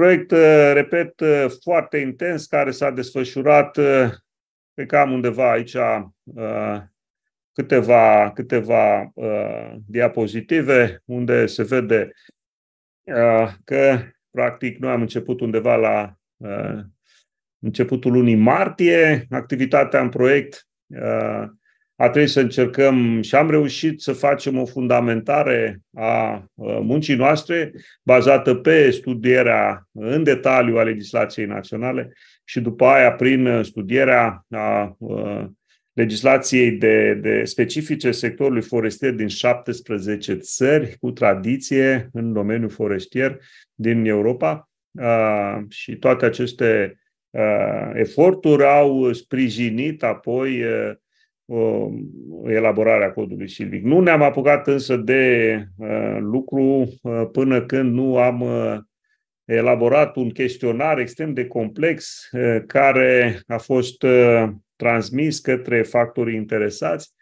Proiect, uh, repet, uh, foarte intens, care s-a desfășurat, cred uh, că am undeva aici câteva, câteva diapozitive unde se vede că, practic, noi am început undeva la începutul lunii martie. Activitatea în proiect a trebuit să încercăm și am reușit să facem o fundamentare a muncii noastre bazată pe studierea în detaliu a legislației naționale și după aia prin studierea a legislației de, de specifice sectorului forestier din 17 țări cu tradiție în domeniul forestier din Europa și toate aceste eforturi au sprijinit apoi Um, elaborarea codului silvic. Nu ne-am apucat însă de uh, lucru uh, până când nu am uh, elaborat un chestionar extrem de complex care a fost transmis către factorii interesați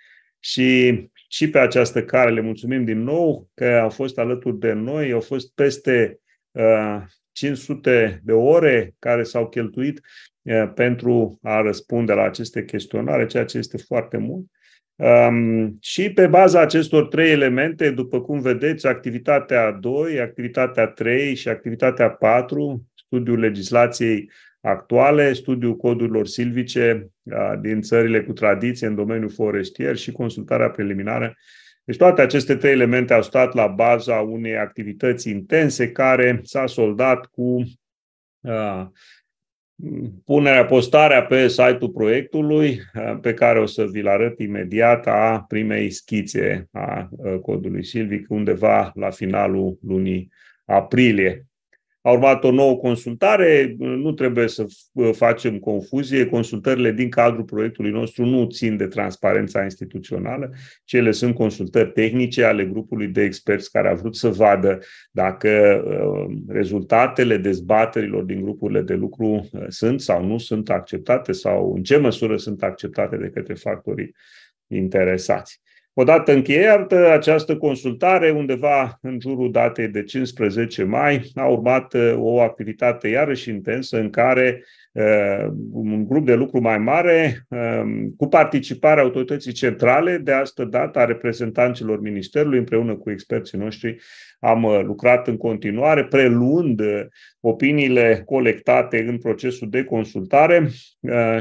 și și pe această care le mulțumim din nou că au fost alături de noi, au fost peste 500 de ore care s-au cheltuit pentru a răspunde la aceste chestionare, ceea ce este foarte mult. Um, și pe baza acestor trei elemente, după cum vedeți, activitatea 2, activitatea 3 și activitatea 4, studiul legislației actuale, studiul codurilor silvice uh, din țările cu tradiție în domeniul forestier și consultarea preliminară. Deci toate aceste trei elemente au stat la baza unei activități intense care s-a soldat cu uh, punerea, postarea pe site-ul proiectului, pe care o să vi-l arăt imediat, a primei schițe a codului Silvic, undeva la finalul lunii aprilie. A urmat o nouă consultare, nu trebuie să facem confuzie, consultările din cadrul proiectului nostru nu țin de transparența instituțională, ci ele sunt consultări tehnice ale grupului de experți care a vrut să vadă dacă ă, rezultatele dezbaterilor din grupurile de lucru ă, sunt sau nu sunt acceptate sau în ce măsură sunt acceptate de către factorii interesați. Odată încheiată această consultare, undeva în jurul datei de 15 mai, a urmat uh, o activitate iarăși intensă în care Uh, un grup de lucru mai mare um, cu participarea autorității centrale, de astă dată a reprezentanților Ministerului, împreună cu experții noștri, am uh, lucrat în continuare, preluând uh, opiniile colectate în procesul de consultare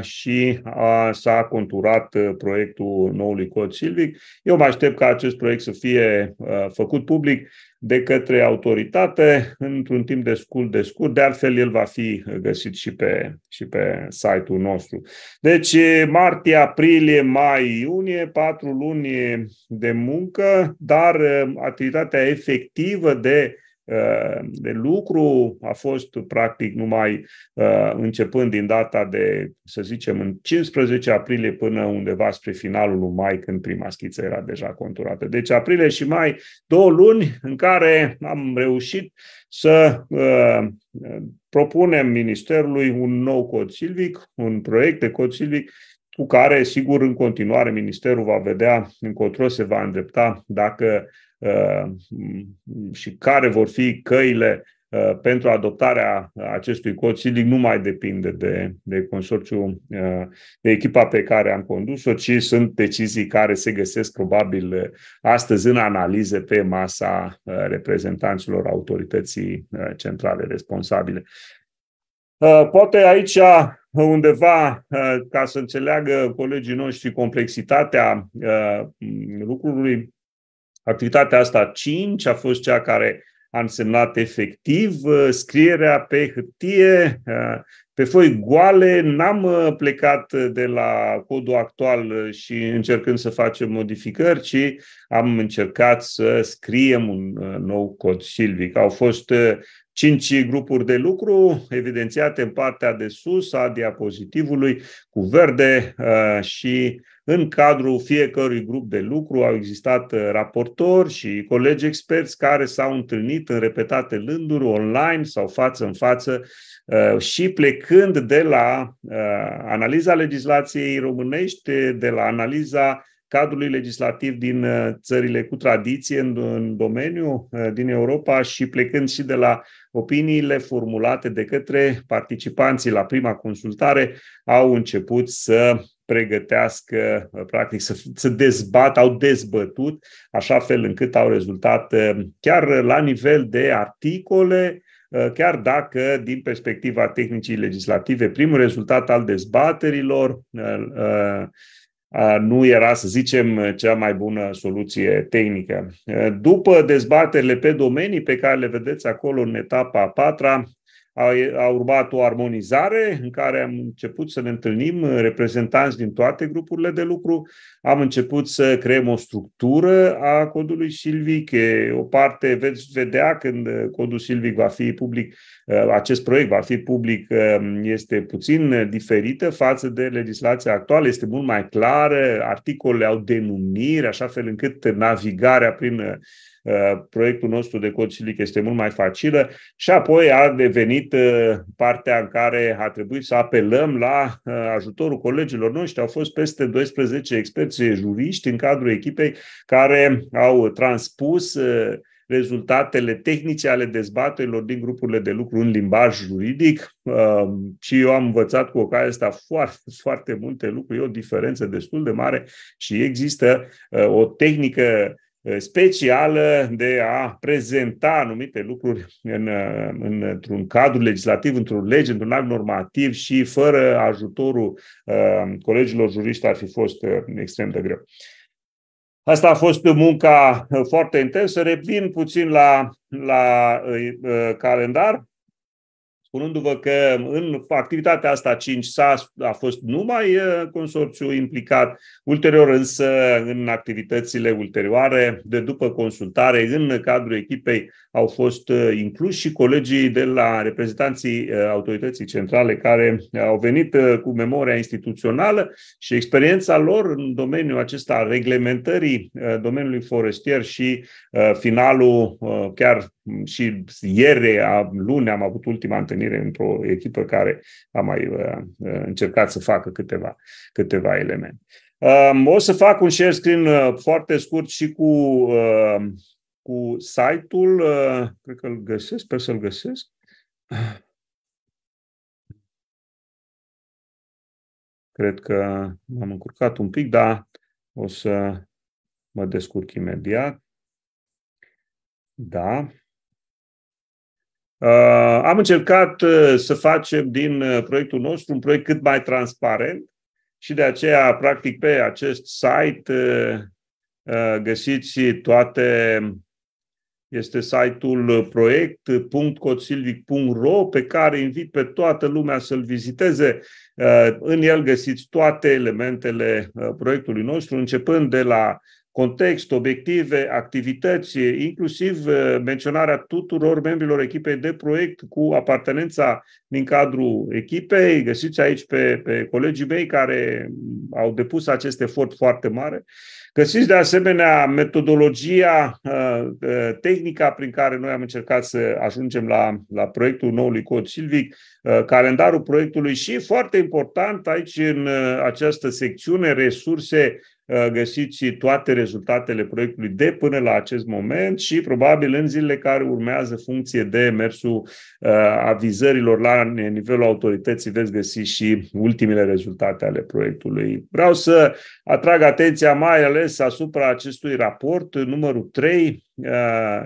și a, s-a conturat proiectul noului cod silvic. Eu mă aștept ca acest proiect să fie făcut public de către autoritate într-un timp scurt, de scurt, de altfel el va fi găsit și pe, și pe site-ul nostru. Deci martie, aprilie, mai, iunie, patru luni de muncă, dar uh, activitatea efectivă de Eh, de lucru a fost practic numai eh, începând din data de, să zicem, în 15 aprilie până undeva spre finalul lui mai, când prima schiță era deja conturată. Deci aprilie și mai, două luni în care am reușit să eh, propunem Ministerului un nou cod silvic, un proiect de cod silvic cu care, sigur, în continuare Ministerul va vedea încotro se va îndrepta dacă uh, și care vor fi căile uh, pentru adoptarea acestui cod silic nu mai depinde de, de consorțiu, uh, de echipa pe care am condus-o, ci sunt decizii care se găsesc probabil astăzi în analize pe masa reprezentanților autorității centrale responsabile. Uh, poate aici uh, undeva, uh, ca să înțeleagă colegii noștri complexitatea mm, lucrului, activitatea asta 5 a fost cea care a însemnat efectiv scrierea pe hârtie, pe foi goale. N-am plecat de la codul actual și încercând să facem modificări, ci am încercat să scriem un nou cod silvic. Au fost Cinci grupuri de lucru evidențiate în partea de sus a diapozitivului cu verde uh, și în cadrul fiecărui grup de lucru au existat uh, raportori și colegi experți care s-au întâlnit în repetate rânduri online sau față în față uh, și plecând de la analiza legislației românești, de la analiza cadrului legislativ din uh, țările cu tradiție în, în domeniu uh, din Europa și plecând și de la opiniile formulate de către participanții la prima consultare, au început să pregătească, uh, practic, să, să dezbat, au dezbătut, așa fel încât au rezultat chiar la nivel de articole, chiar dacă, din perspectiva tehnicii legislative, primul rezultat al dezbaterilor nu era, să zicem, cea mai bună soluție tehnică. După dezbaterile pe domenii pe care le vedeți acolo în etapa a patra, a, a urmat o armonizare în care am început să ne întâlnim reprezentanți din toate grupurile de lucru, am început să creăm o structură a codului Silvic. O parte veți vedea când codul Silvic va fi public, ă, acest proiect va fi public, ă, este puțin diferită față de legislația actuală, este mult mai clară, articolele au denumiri, așa fel încât navigarea prin Uh, proiectul nostru de cod silic este mult mai facilă și apoi a devenit uh, partea în care a trebuit să apelăm la uh, ajutorul colegilor noștri. Au fost peste 12 experți juriști în cadrul echipei care au transpus rezultatele tehnice ale dezbaterilor din grupurile de lucru în limbaj juridic și eu am învățat cu ocazia asta foarte, foarte multe lucruri, e o diferență destul de mare și există o tehnică Eh, specială de a prezenta anumite lucruri în, în, eh, într-un cadru legislativ, într-un lege, într-un act normativ și fără ajutorul eh, colegilor juriști ar fi fost extrem de greu. Asta a fost munca foarte intensă. Revin puțin la, la calendar spunându-vă că în activitatea asta 5 s-a, a fost numai consorțiu implicat, ulterior însă în activitățile ulterioare, de după consultare, în cadrul echipei au fost incluși și colegii de la reprezentanții autorității centrale care au venit cu memoria instituțională și experiența lor în domeniul acesta reglementării domeniului forestier și finalul chiar și ieri, luni, am avut ultima întâlnire într-o echipă care a mai uh, uh, încercat să facă câteva, câteva elemente. Um, o să fac un share screen uh, foarte scurt și cu, cu site-ul. Cred că îl găsesc, sper să-l găsesc. Cred că m-am încurcat un pic, dar o să mă descurc imediat. Da. Uh, am încercat uh, să facem din uh, proiectul nostru un proiect cât mai transparent și de aceea, practic, pe acest site găsiți toate. Este site-ul proiect.cotsilvic.ro pe care invit pe toată lumea să-l viziteze. În el găsiți toate elementele proiectului nostru, începând de la context, obiective, activități, inclusiv eh, menționarea tuturor membrilor echipei de proiect cu apartenența din cadrul echipei. Găsiți aici pe, pe colegii mei care au depus acest efort foarte mare. Găsiți de asemenea metodologia, eh, eh, tehnica prin care noi am încercat să ajungem la, la proiectul noului cod silvic, calendarul proiectului și, foarte important, aici în această secțiune, resurse Uh, găsiți și toate rezultatele proiectului de până la acest moment și probabil în zilele care urmează, funcție de mersul uh, avizărilor la nivelul autorității, veți găsi și ultimele rezultate ale proiectului. Vreau să atrag atenția mai ales asupra acestui raport numărul 3, uh,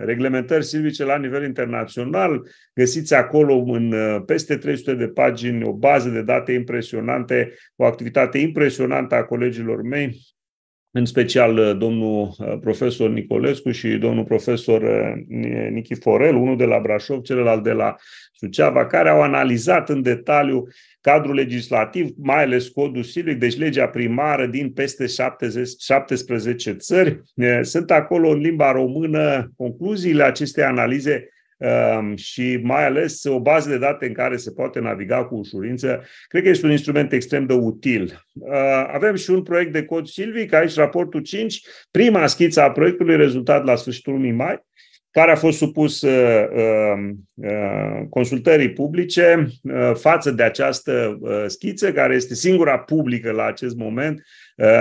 reglementări silvice la nivel internațional. Găsiți acolo în peste 300 de pagini o bază de date impresionante, o activitate impresionantă a colegilor mei în special uh, domnul uh, profesor Nicolescu și domnul profesor uh, Nichiforel, unul de la Brașov, celălalt de la Suceava, care au analizat în detaliu cadrul legislativ, mai ales codul silic, deci legea primară din peste 70, 17 țări. Sunt acolo în limba română concluziile acestei analize Ehm, și mai ales o bază de date în care se poate naviga cu ușurință. Cred că este un instrument extrem de util. Ehm, avem și un proiect de cod silvic, aici raportul 5, prima schiță a proiectului rezultat la sfârșitul lunii mai, care a fost supus uh, uh, uh, consultării publice față de această schiță, care este singura publică la acest moment.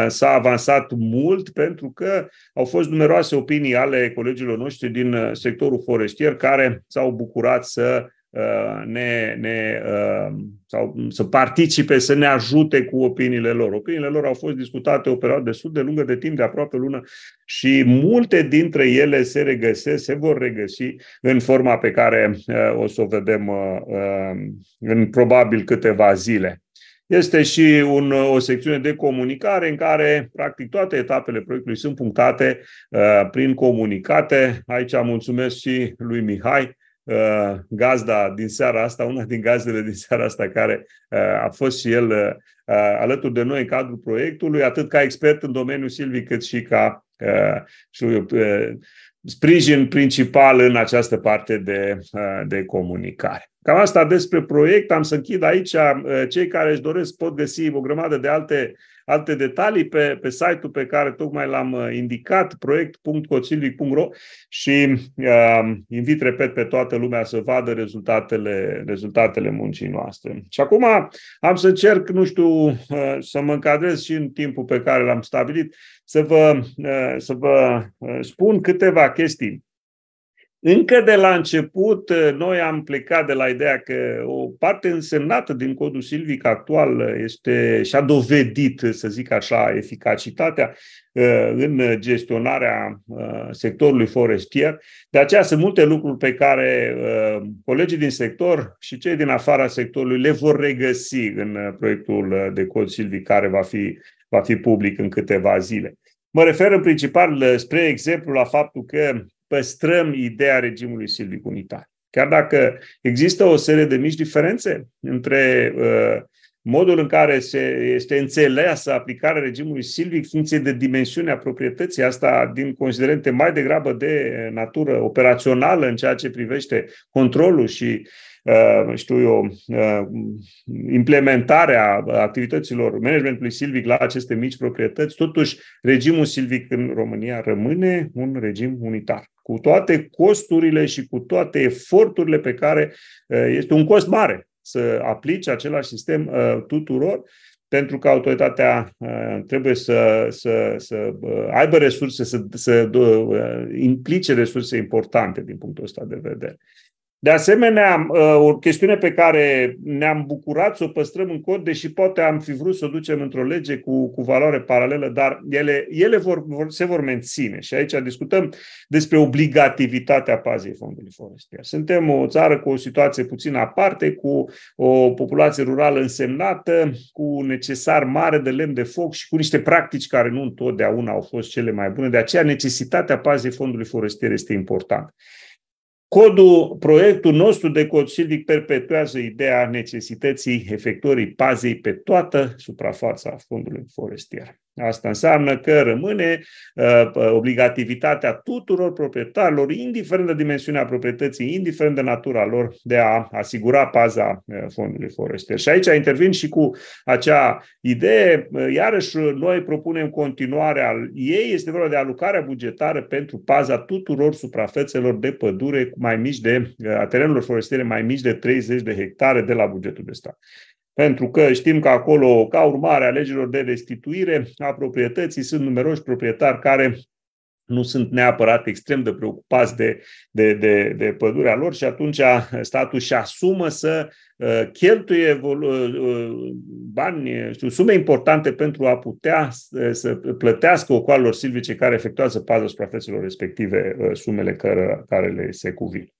S-a avansat mult pentru că au fost numeroase opinii ale colegilor noștri din sectorul forestier care s-au bucurat să Uh, ne, ne, uh, sau să participe, să ne ajute cu opiniile lor. Opiniile lor au fost discutate o perioadă destul de lungă de timp, de aproape lună, și multe dintre ele se regăsesc, se vor regăsi în forma pe care uh, o să o vedem în probabil câteva zile. Este și un, o secțiune de comunicare în care, practic, toate etapele proiectului sunt punctate uh, prin comunicate. Aici mulțumesc și lui Mihai Uh, gazda din seara asta, una din gazdele din seara asta care uh, a fost și el uh, alături de noi în cadrul proiectului, atât ca expert în domeniul Silvii, cât și ca știu, sprijin principal în această parte de, de comunicare. Cam asta despre proiect. Am să închid aici. Cei care își doresc pot găsi o grămadă de alte alte detalii pe, pe site-ul pe care tocmai l-am uh, indicat, proiect.coțilvic.ro și uh, invit, repet, pe toată lumea să vadă rezultatele, rezultatele muncii noastre. Și acum am să încerc, nu știu, uh, să mă încadrez și în timpul pe care l-am stabilit, să vă, uh, să vă uh, spun câteva chestii încă de la început, eh, noi am plecat de la ideea că o parte însemnată din codul silvic actual eh, este și-a dovedit, eh, să zic așa, eficacitatea în gestionarea sectorului forestier. De aceea sunt multe lucruri pe care colegii din sector și cei din afara sectorului le vor regăsi în proiectul de cod silvic care va fi, va fi public în câteva zile. Mă refer în principal spre exemplu la faptul că păstrăm ideea regimului silvic unitar. Chiar dacă există o serie de mici diferențe între uh, modul în care se, este înțeleasă aplicarea regimului silvic funcție de dimensiunea proprietății, asta din considerente mai degrabă de natură operațională în ceea ce privește controlul și uh, știu eu, uh, implementarea activităților managementului silvic la aceste mici proprietăți, totuși regimul silvic în România rămâne un regim unitar cu toate costurile și cu toate eforturile pe care eh, este un cost mare să aplici același sistem eh, tuturor, pentru că autoritatea eh, trebuie să, să, să aibă resurse, să, să implice resurse importante din punctul ăsta de vedere. De asemenea, ă, o chestiune pe care ne-am bucurat să o păstrăm în cod, deși poate am fi vrut să o ducem într-o lege cu, cu valoare paralelă, dar ele, ele vor, vor, se vor menține. Și aici discutăm despre obligativitatea pazei fondului forestier. Suntem o țară cu o situație puțin aparte, cu o populație rurală însemnată, cu necesar mare de lemn de foc și cu niște practici care nu întotdeauna au fost cele mai bune. De aceea, necesitatea pazei fondului forestier este importantă. Codul, proiectul nostru de cod silvic perpetuează ideea necesității efectuării pazei pe toată suprafața fondului forestier. Asta înseamnă că rămâne uh, obligativitatea tuturor proprietarilor, indiferent de dimensiunea proprietății, indiferent de natura lor, de a asigura paza uh, fondului forestier. Și aici intervin și cu acea idee, uh, iarăși noi propunem continuarea ei, este vorba de alocarea bugetară pentru paza tuturor suprafețelor de pădure mai mici de, uh, a terenurilor forestiere mai mici de 30 de hectare de la bugetul de stat pentru că știm că acolo, ca urmare a legilor de restituire a proprietății, sunt numeroși proprietari care nu sunt neapărat extrem de preocupați de, de, de, de pădurea lor și atunci statul și asumă să uh, cheltuie uh, uh, bani, știu, sume importante pentru a putea să plătească ocoalilor silvice care efectuează paza suprafețelor respective sumele care, care le se cuvin.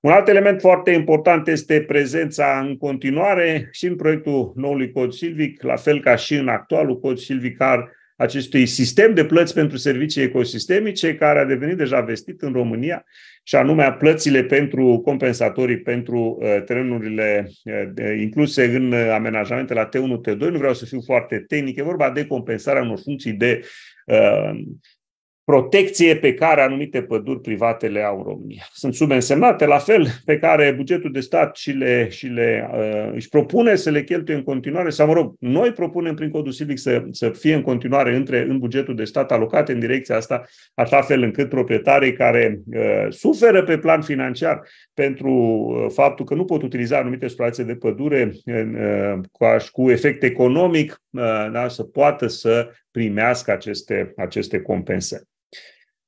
Un alt element foarte important este prezența în continuare și în proiectul noului cod silvic, la fel ca și în actualul cod silvicar acestui sistem de plăți pentru servicii ecosistemice care a devenit deja vestit în România și anume plățile pentru compensatorii pentru uh, terenurile uh, incluse în uh, amenajamente la T1, T2. Nu vreau să fiu foarte tehnic, e vorba de compensarea unor funcții de protecție pe care anumite păduri private le au în România. Sunt sume însemnate, la fel, pe care bugetul de stat și le, și le, uh, își propune să le cheltuie în continuare, sau mă rog, noi propunem prin codul civic să, să fie în continuare între, în bugetul de stat alocate în direcția asta, așa fel încât proprietarii care uh, suferă pe plan financiar pentru uh, faptul că nu pot utiliza anumite suprafețe de pădure uh, cu, cu efect economic, uh, da, să poată să primească aceste, aceste compensări.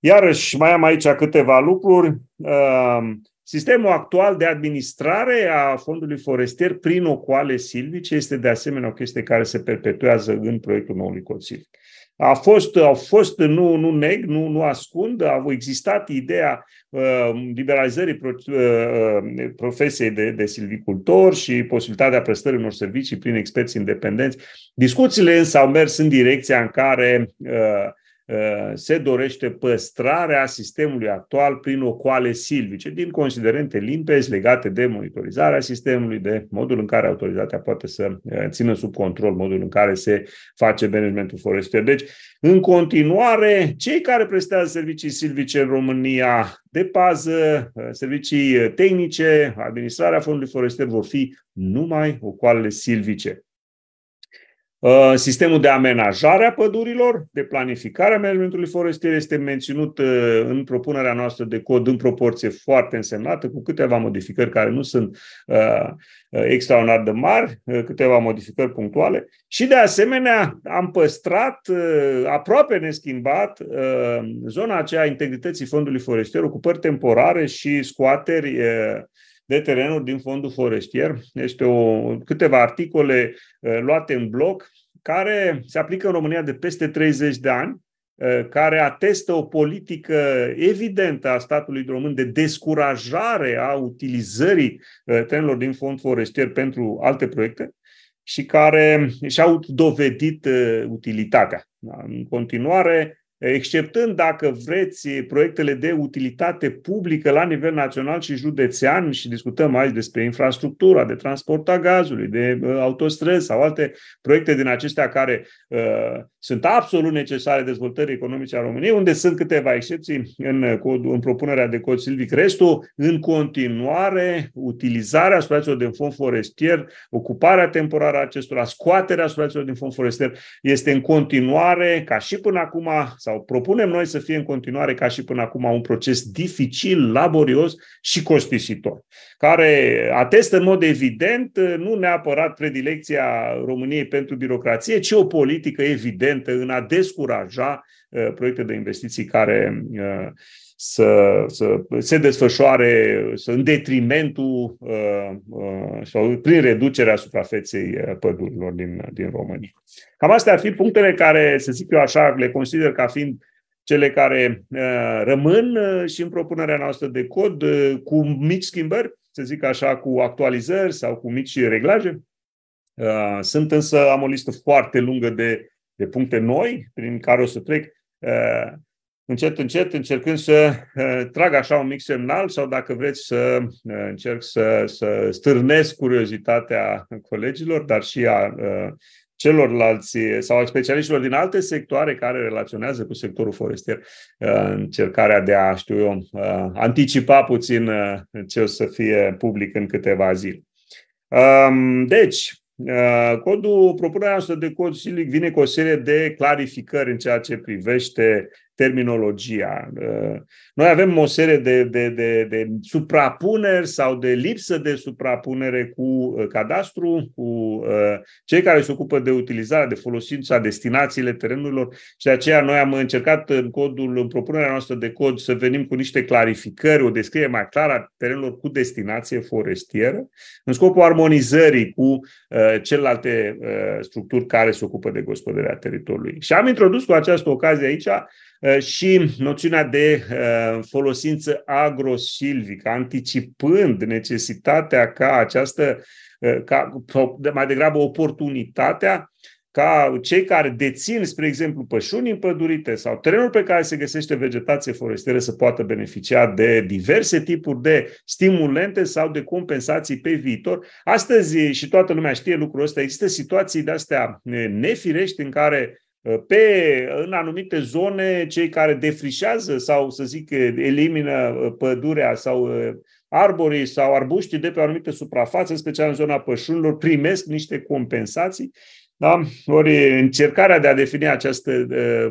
Iarăși mai am aici câteva lucruri. Ehm, sistemul actual de administrare a fondului forestier prin ocoale silvice este de asemenea o chestie care se perpetuează în proiectul noului cod silvic. A fost, au fost, nu, nu neg, nu, nu ascund, a existat ideea uh, liberalizării pro, uh, profesiei de, de silvicultor și posibilitatea prestării unor servicii prin experți independenți. Discuțiile însă au mers în direcția în care uh, Eh, se dorește păstrarea sistemului actual prin ocoale silvice, din considerente limpezi legate de monitorizarea sistemului, de modul în care autoritatea poate să eh, țină sub control, modul în care se face managementul forestier. Deci, în continuare, cei care prestează servicii silvice în România de pază, eh, servicii tehnice, administrarea fondului forestier vor fi numai ocoalele silvice. Uh, sistemul de amenajare a pădurilor, de planificare a managementului forestier este menținut uh, în propunerea noastră de cod în proporție foarte însemnată, cu câteva modificări care nu sunt uh, extraordinar de mari, câteva modificări punctuale. Și de asemenea am păstrat aproape neschimbat zona aceea a integrității fondului forestier, ocupări temporare și scoateri de terenuri din fondul forestier. Este o, câteva articole eh, luate în bloc care se aplică în România de peste 30 de ani, eh, care atestă o politică evidentă a statului român de descurajare a utilizării eh, terenurilor din fond forestier pentru alte proiecte și care și-au dovedit utilitatea. Da, în continuare, exceptând, dacă vreți, proiectele de utilitate publică la nivel național și județean, și discutăm aici despre infrastructura, de transport a gazului, de uh, autostrăzi sau alte proiecte din acestea care uh, sunt absolut necesare dezvoltării economice a României, unde sunt câteva excepții în, în propunerea de cod silvic. Restul, în continuare, utilizarea asociațiilor din fond forestier, ocuparea temporară a acestora, scoaterea asociațiilor din fond forestier, este în continuare, ca și până acum, sau propunem noi să fie în continuare, ca și până acum, un proces dificil, laborios și costisitor, care atestă în mod evident nu neapărat predilecția României pentru birocrație, ci o politică evidentă prudentă în a descuraja uh, proiecte de investiții care uh, să, să se desfășoare să în detrimentul uh, sau prin reducerea suprafeței pădurilor din, din România. Cam astea ar fi punctele care, să zic eu așa, le consider ca fiind cele care rămân și în propunerea noastră de cod cu mici schimbări, să zic așa, cu actualizări sau cu mici reglaje. Sunt însă, am o listă foarte lungă de de puncte noi prin care o să trec încet, încet, încercând să trag așa un mic semnal sau, dacă vreți, să încerc să, să stârnesc curiozitatea colegilor, dar și a celorlalți sau a specialiștilor din alte sectoare care relaționează cu sectorul forestier, încercarea de a, știu eu, anticipa puțin ce o să fie public în câteva zile. Deci, Uh, codul, propunerea noastră de cod SILIC vine cu o serie de clarificări în ceea ce privește terminologia. Uh, noi avem o serie de, de, de, de suprapuneri sau de lipsă de suprapunere cu uh, cadastru, cu uh, cei care se ocupă de utilizarea, de folosința, destinațiile terenurilor și de aceea noi am încercat în codul, în propunerea noastră de cod să venim cu niște clarificări, o descriere mai clară a terenurilor cu destinație forestieră, în scopul armonizării cu celelalte structuri care se ocupă de gospodărea teritoriului. Și am introdus cu această ocazie aici Eh, și noțiunea de eh, folosință agrosilvică, anticipând necesitatea ca această, eh, ca, mai degrabă oportunitatea ca cei care dețin, spre exemplu, pășuni împădurite sau terenul pe care se găsește vegetație forestieră să poată beneficia de diverse tipuri de stimulente sau de compensații pe viitor. Astăzi, și toată lumea știe lucrul ăsta, există situații de-astea nefirești în care Ă, pe, în anumite zone, cei care defrișează sau, să zic, elimină ă, pădurea sau ă, arborii sau arbuștii de pe o anumită suprafață, special în zona pășunilor, primesc niște compensații. Da? Ori încercarea de a defini această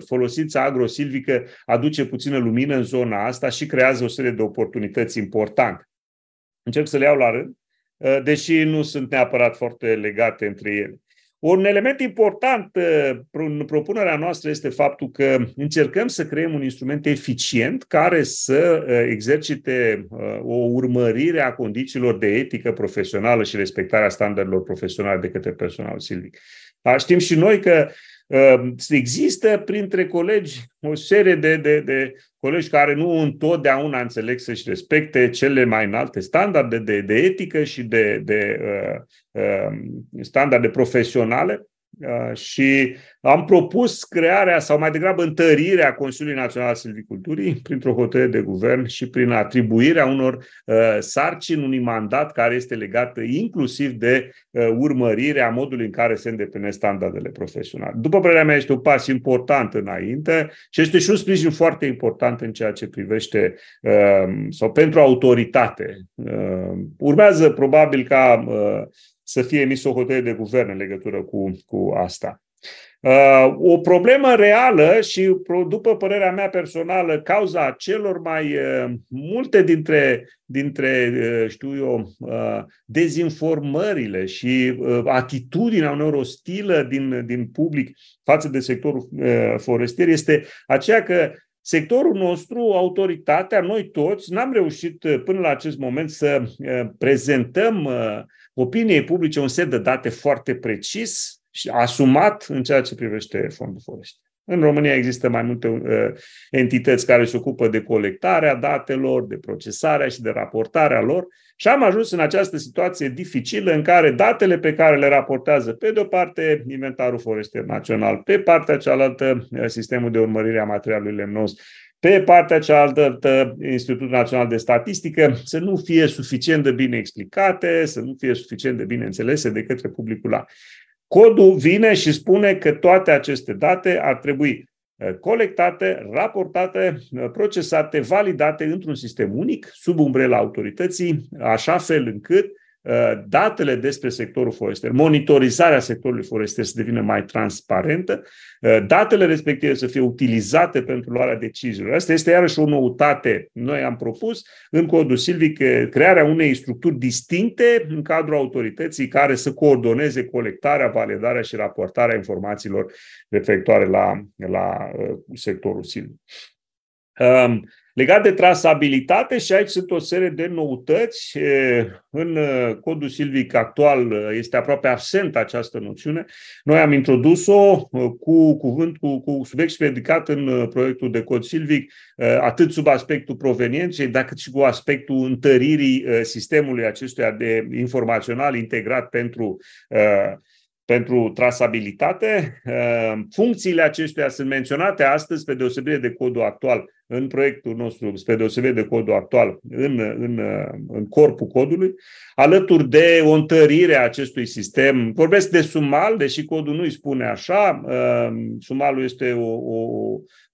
folosință agrosilvică aduce puțină lumină în zona asta și creează o serie de oportunități importante. Încerc să le iau la rând, deși nu sunt neapărat foarte legate între ele. Un element important în uh, propunerea noastră este faptul că încercăm să creăm un instrument eficient care să uh, exercite uh, o urmărire a condițiilor de etică profesională și respectarea standardelor profesionale de către personal silvic. Știm și noi că Ehm, există printre colegi o serie de, de, de colegi care nu întotdeauna înțeleg să-și respecte cele mai înalte standarde de, de etică și de, de uh, uh, standarde profesionale Uh, și am propus crearea sau mai degrabă întărirea Consiliului Național al Silviculturii printr-o hotărâre de guvern și prin atribuirea unor uh, sarcini, unui mandat care este legat inclusiv de uh, urmărirea modului în care se îndeplinesc standardele profesionale. După părerea mea, este un pas important înainte și este și un sprijin foarte important în ceea ce privește sau pentru autoritate. Urmează probabil ca să fie emis o hotărâre de guvern în legătură cu, cu asta. Uh, o problemă reală și, după părerea mea personală, cauza celor mai uh, multe dintre, dintre uh, știu eu, dezinformările și atitudinea unor ostilă din, din public față de sectorul forestier este aceea că sectorul nostru, autoritatea, noi toți, n-am reușit până la acest moment să prezentăm opiniei publice un set de date foarte precis și asumat în ceea ce privește fondul forestier. În România există mai multe uh, entități care se ocupă de colectarea datelor, de procesarea și de raportarea lor și am ajuns în această situație dificilă în care datele pe care le raportează pe de-o parte inventarul forestier național, pe partea cealaltă uh, sistemul de urmărire a materialului lemnos pe partea cealaltă, Institutul Național de Statistică, să nu fie suficient de bine explicate, să nu fie suficient de bine înțelese de către publicul larg. Codul vine și spune că toate aceste date ar trebui ă, colectate, raportate, ă, procesate, validate într-un sistem unic, sub umbrela autorității, așa fel încât Uh, datele despre sectorul forestier, monitorizarea sectorului forestier să devină mai transparentă, uh, datele respective să fie utilizate pentru luarea deciziilor. Asta este iarăși o noutate. Noi am propus în codul silvic uh, crearea unei structuri distincte în cadrul autorității care să coordoneze colectarea, validarea și raportarea informațiilor referitoare la, la sectorul silvic. Um, Legat de trasabilitate și aici sunt o serie de noutăți. În codul silvic actual este aproape absent această noțiune. Noi am introdus-o cu cuvânt, cu, cu subiect predicat în proiectul de cod silvic, atât sub aspectul provenienței, dar cât și cu aspectul întăririi sistemului acestuia de informațional integrat pentru pentru trasabilitate. Funcțiile acestea sunt menționate astăzi, pe deosebire de codul actual, în proiectul nostru, spre deosebire de codul actual, în, în, în corpul codului, alături de o întărire a acestui sistem. Vorbesc de sumal, deși codul nu îi spune așa, uh, sumalul este o, o,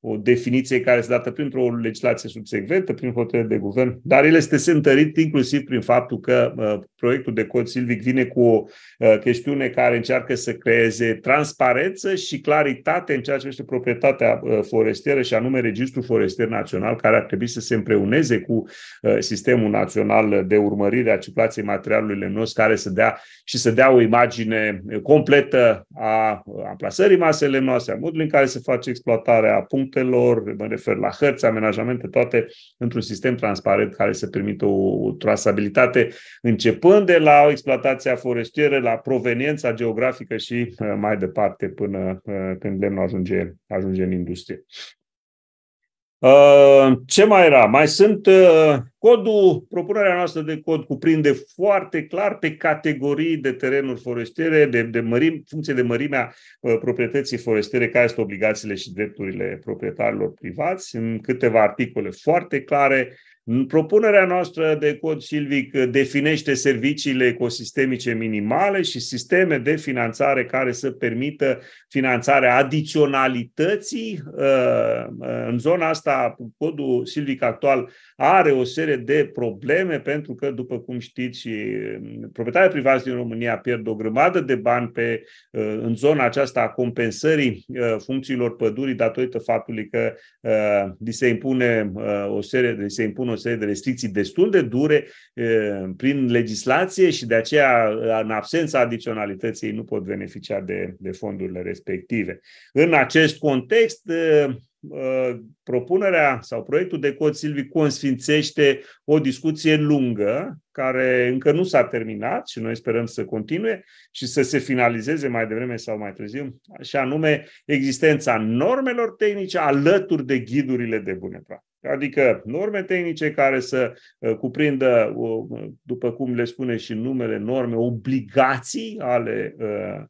o definiție care este dată printr-o legislație subsecventă, prin hotărâre de guvern, dar el este întărit inclusiv prin faptul că uh, proiectul de cod silvic vine cu o uh, chestiune care încearcă să creeze transparență și claritate în ceea ce este proprietatea uh, forestieră și anume Registrul Forestier Național, care ar trebui să se împreuneze cu uh, Sistemul Național de Urmărire a Circulației Materialului Lemnos, care să dea și să dea o imagine completă a amplasării maselor noastre, a modului în care se face exploatarea, a punctului produselor, mă refer la hărți, amenajamente, toate într-un sistem transparent care să permită o, o trasabilitate, începând de la exploatația forestieră, la proveniența geografică și eh, mai departe până eh, când lemnul ajunge, ajunge în industrie. Uh, ce mai era? Mai sunt uh, codul, propunerea noastră de cod cuprinde foarte clar pe categorii de terenuri forestiere, de, de mărim, funcție de mărimea uh, proprietății forestiere, care sunt obligațiile și drepturile proprietarilor privați, în câteva articole foarte clare, Propunerea noastră de cod silvic definește serviciile ecosistemice minimale și sisteme de finanțare care să permită finanțarea adiționalității. Uh, uh, în zona asta, codul silvic actual are o serie de probleme pentru că, după cum știți, uh, proprietarii privați din România pierd o grămadă de bani pe, în zona aceasta a compensării funcțiilor pădurii datorită faptului că li se impune o serie, li se impune o serie de restricții destul de dure prin legislație și de aceea, în absența adiționalității, nu pot beneficia de, de fondurile respective. În acest context, propunerea sau proiectul de cod Silvic consfințește o discuție lungă care încă nu s-a terminat și noi sperăm să continue și să se finalizeze mai devreme sau mai târziu, și anume existența normelor tehnice alături de ghidurile de bune practici adică norme tehnice care să uh, cuprindă, uh, după cum le spune și numele norme, obligații ale uh,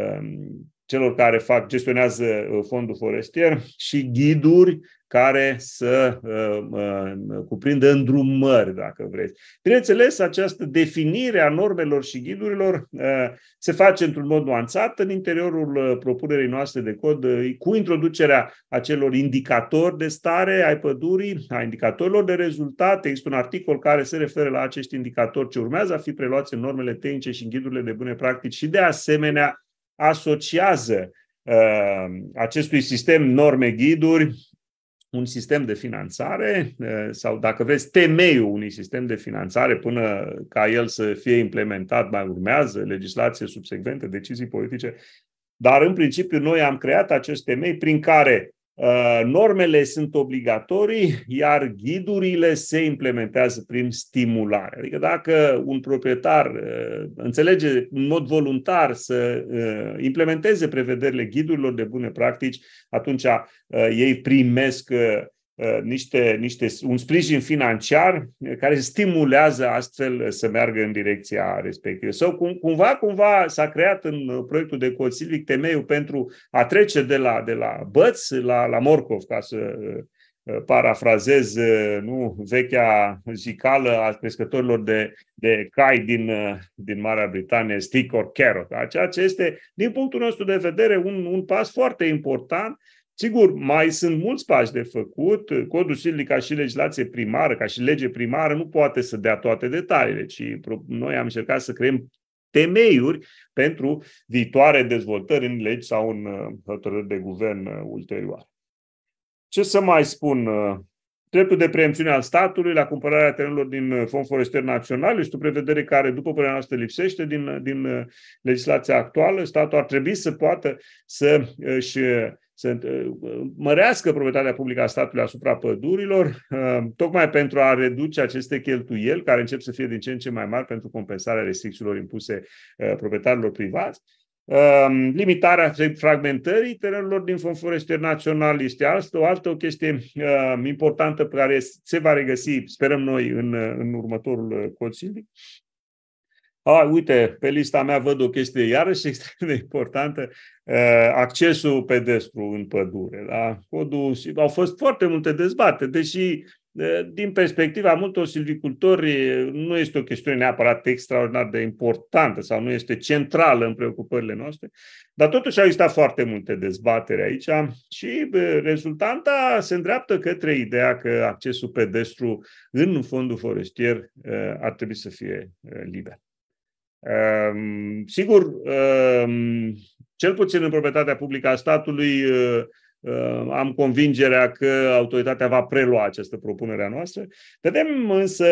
um, celor care fac, gestionează fondul forestier și ghiduri care să uh, uh, cuprindă îndrumări, dacă vreți. Bineînțeles, această definire a normelor și ghidurilor uh, se face într-un mod nuanțat în interiorul uh, propunerii noastre de cod, uh, cu introducerea acelor indicatori de stare ai pădurii, a indicatorilor de rezultate. Există un articol care se referă la acești indicatori ce urmează a fi preluați în normele tehnice și în ghidurile de bune practici și, de asemenea, asociază uh, acestui sistem norme ghiduri un sistem de finanțare eh, sau, dacă vezi, temeiul unui sistem de finanțare până ca el să fie implementat, mai urmează legislație subsecventă, decizii politice. Dar, în principiu, noi am creat acest temei prin care Uh, normele sunt obligatorii, iar ghidurile se implementează prin stimulare. Adică dacă un proprietar uh, înțelege în mod voluntar să uh, implementeze prevederile ghidurilor de bune practici, atunci ei primesc Uh, niște, niște, un sprijin financiar care stimulează astfel să meargă în direcția respectivă. Sau cum, cumva, cumva s-a creat în proiectul de cod silvic temeiul pentru a trece de la, de la băț la, la morcov, ca să uh, parafrazez uh, nu, vechea zicală a crescătorilor de, de cai din, din Marea Britanie, stick or carrot, da? ceea ce este, din punctul nostru de vedere, un, un pas foarte important Sigur, mai sunt mulți pași de făcut. Codul Sidley, ca și legislație primară, ca și lege primară, nu poate să dea toate detaliile, ci noi am încercat să creăm temeiuri pentru viitoare dezvoltări în legi sau în uh, hotărâri de guvern uh, ulterioare. Ce să mai spun? Uh, dreptul de preemțiune al statului la cumpărarea terenurilor din Fond Forestier Național este o prevedere care, după părerea noastră, lipsește din, din legislația actuală. Statul ar trebui să poată să își să uh, mărească proprietatea publică a statului asupra pădurilor, uh, tocmai pentru a reduce aceste cheltuieli, care încep să fie din ce în ce mai mari pentru compensarea restricțiilor impuse uh, proprietarilor privați. Limitarea fragmentării terenurilor din Fond Forestier Național este altă, o altă o chestie importantă pe care se va regăsi, sperăm noi, în, în următorul consiliu. A, uite, pe lista mea văd o chestie iarăși extrem de importantă, uh, accesul pedestru în pădure. Da? Codul, au fost foarte multe dezbate, deși uh, din perspectiva multor silvicultori nu este o chestiune neapărat extraordinar de importantă sau nu este centrală în preocupările noastre, dar totuși au existat foarte multe dezbatere aici și rezultanta se îndreaptă către ideea că accesul pedestru în fondul forestier uh, ar trebui să fie liber. Ehm, sigur, ehm, cel puțin în proprietatea publică a statului, am convingerea că autoritatea va prelua această propunere a noastră. Vedem însă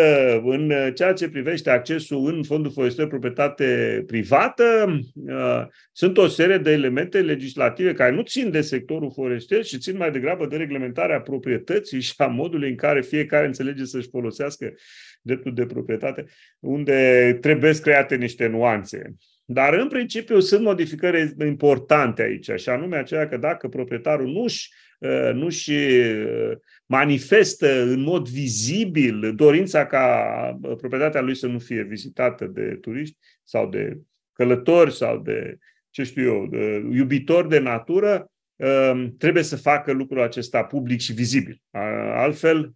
în ceea ce privește accesul în fondul forestier proprietate privată, uh, sunt o serie de elemente legislative care nu țin de sectorul forestier și țin mai degrabă de reglementarea proprietății și a modului în care fiecare înțelege să-și folosească dreptul de proprietate, unde trebuie create niște nuanțe. Dar, în principiu, sunt modificări importante aici, și anume aceea că dacă proprietarul nu-și uh, nu-și uh, manifestă în mod vizibil dorința ca uh, proprietatea lui să nu fie vizitată de turiști sau de călători sau de, ce știu eu, iubitori de natură, trebuie să facă lucrul acesta public și vizibil. Altfel,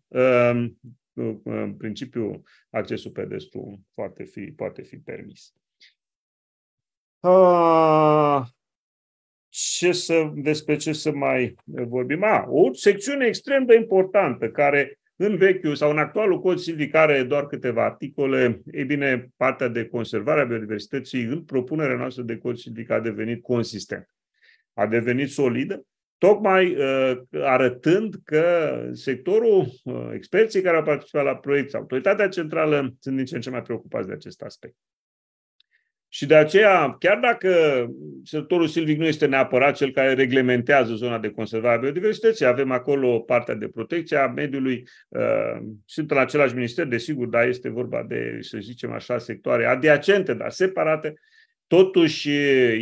în principiu, accesul destul poate fi, poate fi permis. Uh, ce să, despre ce să mai vorbim? A, ah, o secțiune extrem de importantă care în vechiul sau în actualul cod silvic are doar câteva articole. E bine, partea de conservare a biodiversității în propunerea noastră de cod silvic a devenit consistent. A devenit solidă, tocmai uh, arătând că sectorul, uh, experții care au participat la proiect, autoritatea centrală, sunt din ce în ce mai preocupați de acest aspect. Și de aceea, chiar dacă sectorul silvic nu este neapărat cel care reglementează zona de conservare a biodiversității, avem acolo partea de protecție a mediului, uh, sunt în același minister, desigur, dar este vorba de, să zicem așa, sectoare adiacente, dar separate. Totuși,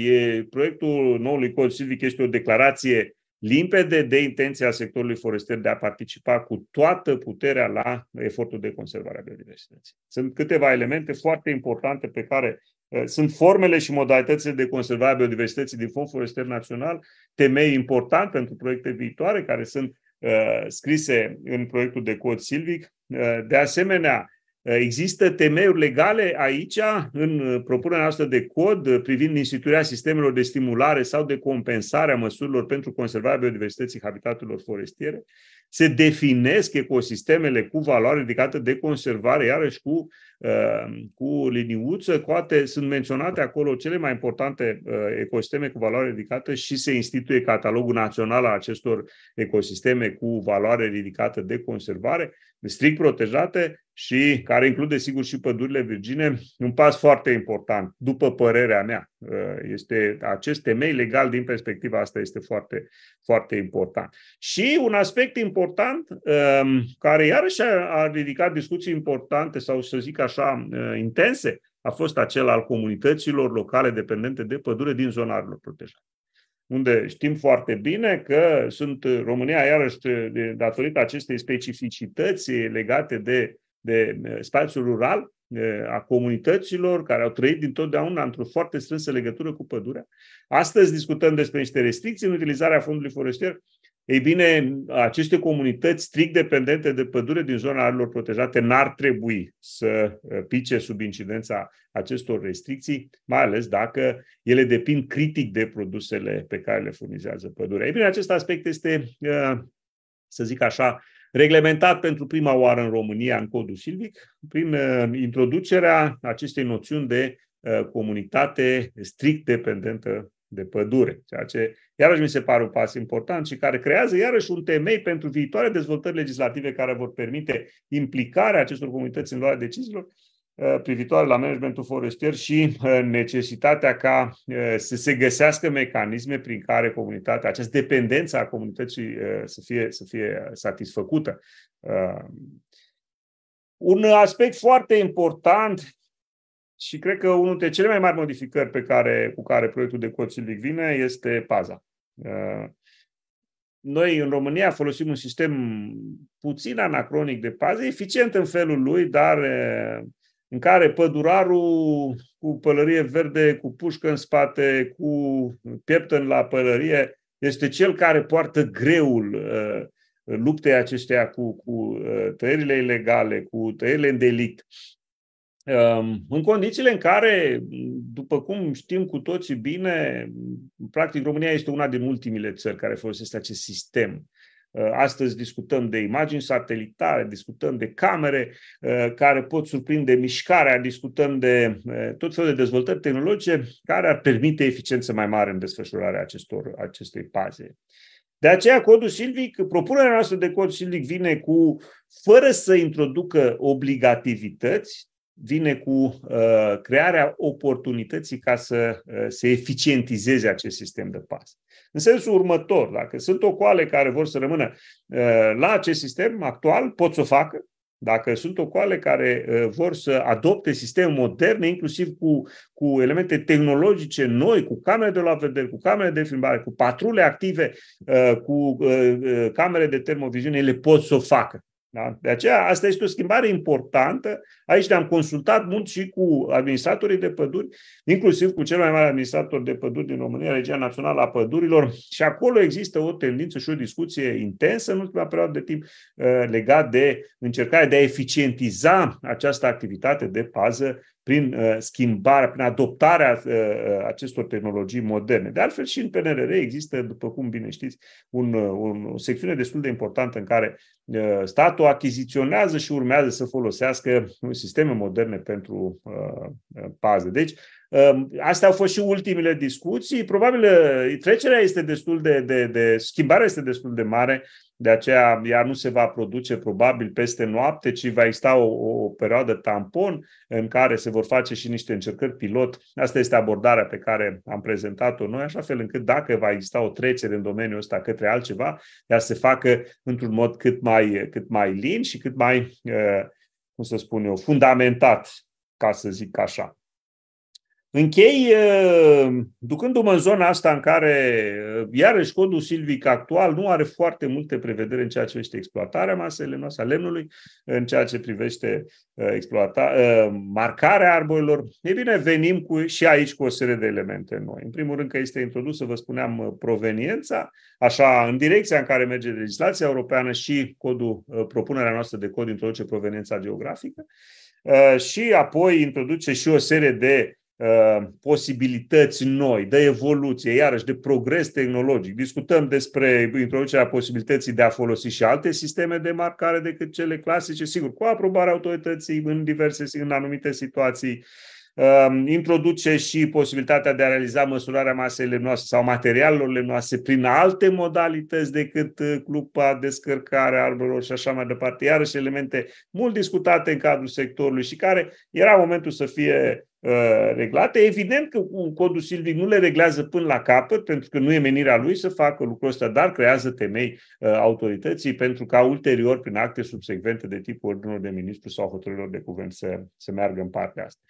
e, proiectul noului cod silvic este o declarație limpede de intenția sectorului forestier de a participa cu toată puterea la efortul de conservare a biodiversității. Sunt câteva elemente foarte importante pe care uh, sunt formele și modalitățile de conservare a biodiversității din Fond Forestier Național, temei important pentru proiecte viitoare care sunt uh, scrise în proiectul de cod silvic. Uh, de asemenea, Eh, există temeiuri legale aici, în eh, propunerea noastră de cod, eh, privind instituirea sistemelor de stimulare sau de compensare a măsurilor pentru conservarea biodiversității habitatelor forestiere se definesc ecosistemele cu valoare ridicată de conservare, iarăși cu, uh, cu liniuță, coate, sunt menționate acolo cele mai importante uh, ecosisteme cu valoare ridicată și se instituie catalogul național al acestor ecosisteme cu valoare ridicată de conservare, strict protejate și care include, sigur, și pădurile virgine, un pas foarte important, după părerea mea, Uh, este acest temei legal din perspectiva asta este foarte, foarte important. Și un aspect important um, care iarăși a ridicat discuții importante sau să zic așa uh, intense a fost acela al comunităților locale dependente de pădure din zona arilor protejate unde știm foarte bine că sunt uh, România, iarăși, datorită acestei specificități legate de de uh, spațiu rural, uh, a comunităților care au trăit dintotdeauna într-o foarte strânsă legătură cu pădurea. Astăzi discutăm despre niște restricții în utilizarea fondului forestier. Ei bine, aceste comunități strict dependente de pădure din zona arilor protejate n-ar trebui să uh, pice sub incidența acestor restricții, mai ales dacă ele depind critic de produsele pe care le furnizează pădurea. Ei bine, acest aspect este, să zic așa, reglementat pentru prima oară în România în codul silvic, prin uh, introducerea acestei noțiuni de uh, comunitate strict dependentă de pădure, ceea ce iarăși mi se pare un pas important și care creează iarăși un temei pentru viitoare dezvoltări legislative care vor permite implicarea acestor comunități în luarea deciziilor Uh, privitoare la managementul forestier și uh, necesitatea ca uh, să se găsească mecanisme prin care comunitatea, această dependență a comunității să fie, să fie satisfăcută. Un aspect foarte important și cred că unul dintre cele mai mari modificări pe care, cu care proiectul de cod silvic vine este paza. Noi în România folosim un sistem puțin anacronic de pază, eficient în felul lui, dar în care pădurarul cu pălărie verde, cu pușcă în spate, cu pieptăn la pălărie, este cel care poartă greul uh, luptei acesteia cu, cu uh, tăierile ilegale, cu tăierile în delict. Um, în condițiile în care, după cum știm cu toții bine, practic România este una din ultimile țări care folosește acest sistem Uh, astăzi discutăm de imagini satelitare, discutăm de camere uh, care pot surprinde mișcarea, discutăm de uh, tot felul de dezvoltări tehnologice care ar permite eficiență mai mare în desfășurarea acestor, acestei paze. De aceea, codul silvic, propunerea noastră de cod silvic vine cu, fără să introducă obligativități, vine cu uh, crearea oportunității ca să uh, se eficientizeze acest sistem de pas. În sensul următor, dacă sunt ocoale care vor să rămână uh, la acest sistem actual, pot să o facă. Dacă sunt ocoale care uh, vor să adopte sisteme moderne, inclusiv cu, cu elemente tehnologice noi, cu camere de la vedere, cu camere de filmare, cu patrule active, uh, cu uh, camere de termoviziune, ele pot să o facă. Da? De aceea, asta este o schimbare importantă. Aici ne-am consultat mult și cu administratorii de păduri, inclusiv cu cel mai mare administrator de păduri din România, Regia Națională a Pădurilor, și acolo există o tendință și o discuție intensă în ultima perioadă de timp eh, legat de încercarea de a eficientiza această activitate de pază prin uh, schimbarea, prin adoptarea uh, uh, acestor tehnologii moderne. De altfel, și în PNRR există, după cum bine știți, un, un, o secțiune destul de importantă în care statul achiziționează și urmează să folosească sisteme moderne pentru pază. Deci, Ehm, astea au fost și ultimele discuții. Probabil eh, trecerea este destul de, de, de schimbarea este destul de mare, de aceea ea nu se va produce probabil peste noapte, ci va exista o, o perioadă tampon în care se vor face și niște încercări pilot. Asta este abordarea pe care am prezentat-o noi, așa fel încât dacă va exista o trecere în domeniul ăsta către altceva, ea se facă într-un mod cât mai, cât mai lin și cât mai, eh, cum să spun eu, fundamentat, ca să zic așa. Închei uh, ducându-mă în zona asta în care, uh, iarăși, codul silvic actual nu are foarte multe prevedere în ceea ce privește exploatarea masei lemnoase a lemnului, în ceea ce privește uh, exploata, marcarea arborilor. E bine, venim cu, și aici cu o serie de elemente noi. În primul rând că este introdusă, vă spuneam, proveniența, așa, în direcția în care merge legislația europeană și codul, propunerea noastră de cod introduce proveniența geografică și apoi introduce și o serie de Uh, posibilități noi, de evoluție, iarăși de progres tehnologic. Discutăm despre introducerea posibilității de a folosi și alte sisteme de marcare decât cele clasice, sigur, cu aprobarea autorității în diverse, în anumite situații, introduce și posibilitatea de a realiza măsurarea masei lemnoase sau materialelor lemnoase prin alte modalități decât uh, clupa, descărcarea arborilor și așa mai departe. Iarăși elemente mult discutate în cadrul sectorului și care era momentul să fie uh, reglate. Evident că codul silvic nu le reglează până la capăt, pentru că nu e menirea lui să facă lucrul ăsta, dar creează temei uh, autorității pentru ca ulterior, prin acte subsecvente de tipul ordinelor de ministru sau hotărârilor de cuvânt, să, să meargă în partea asta.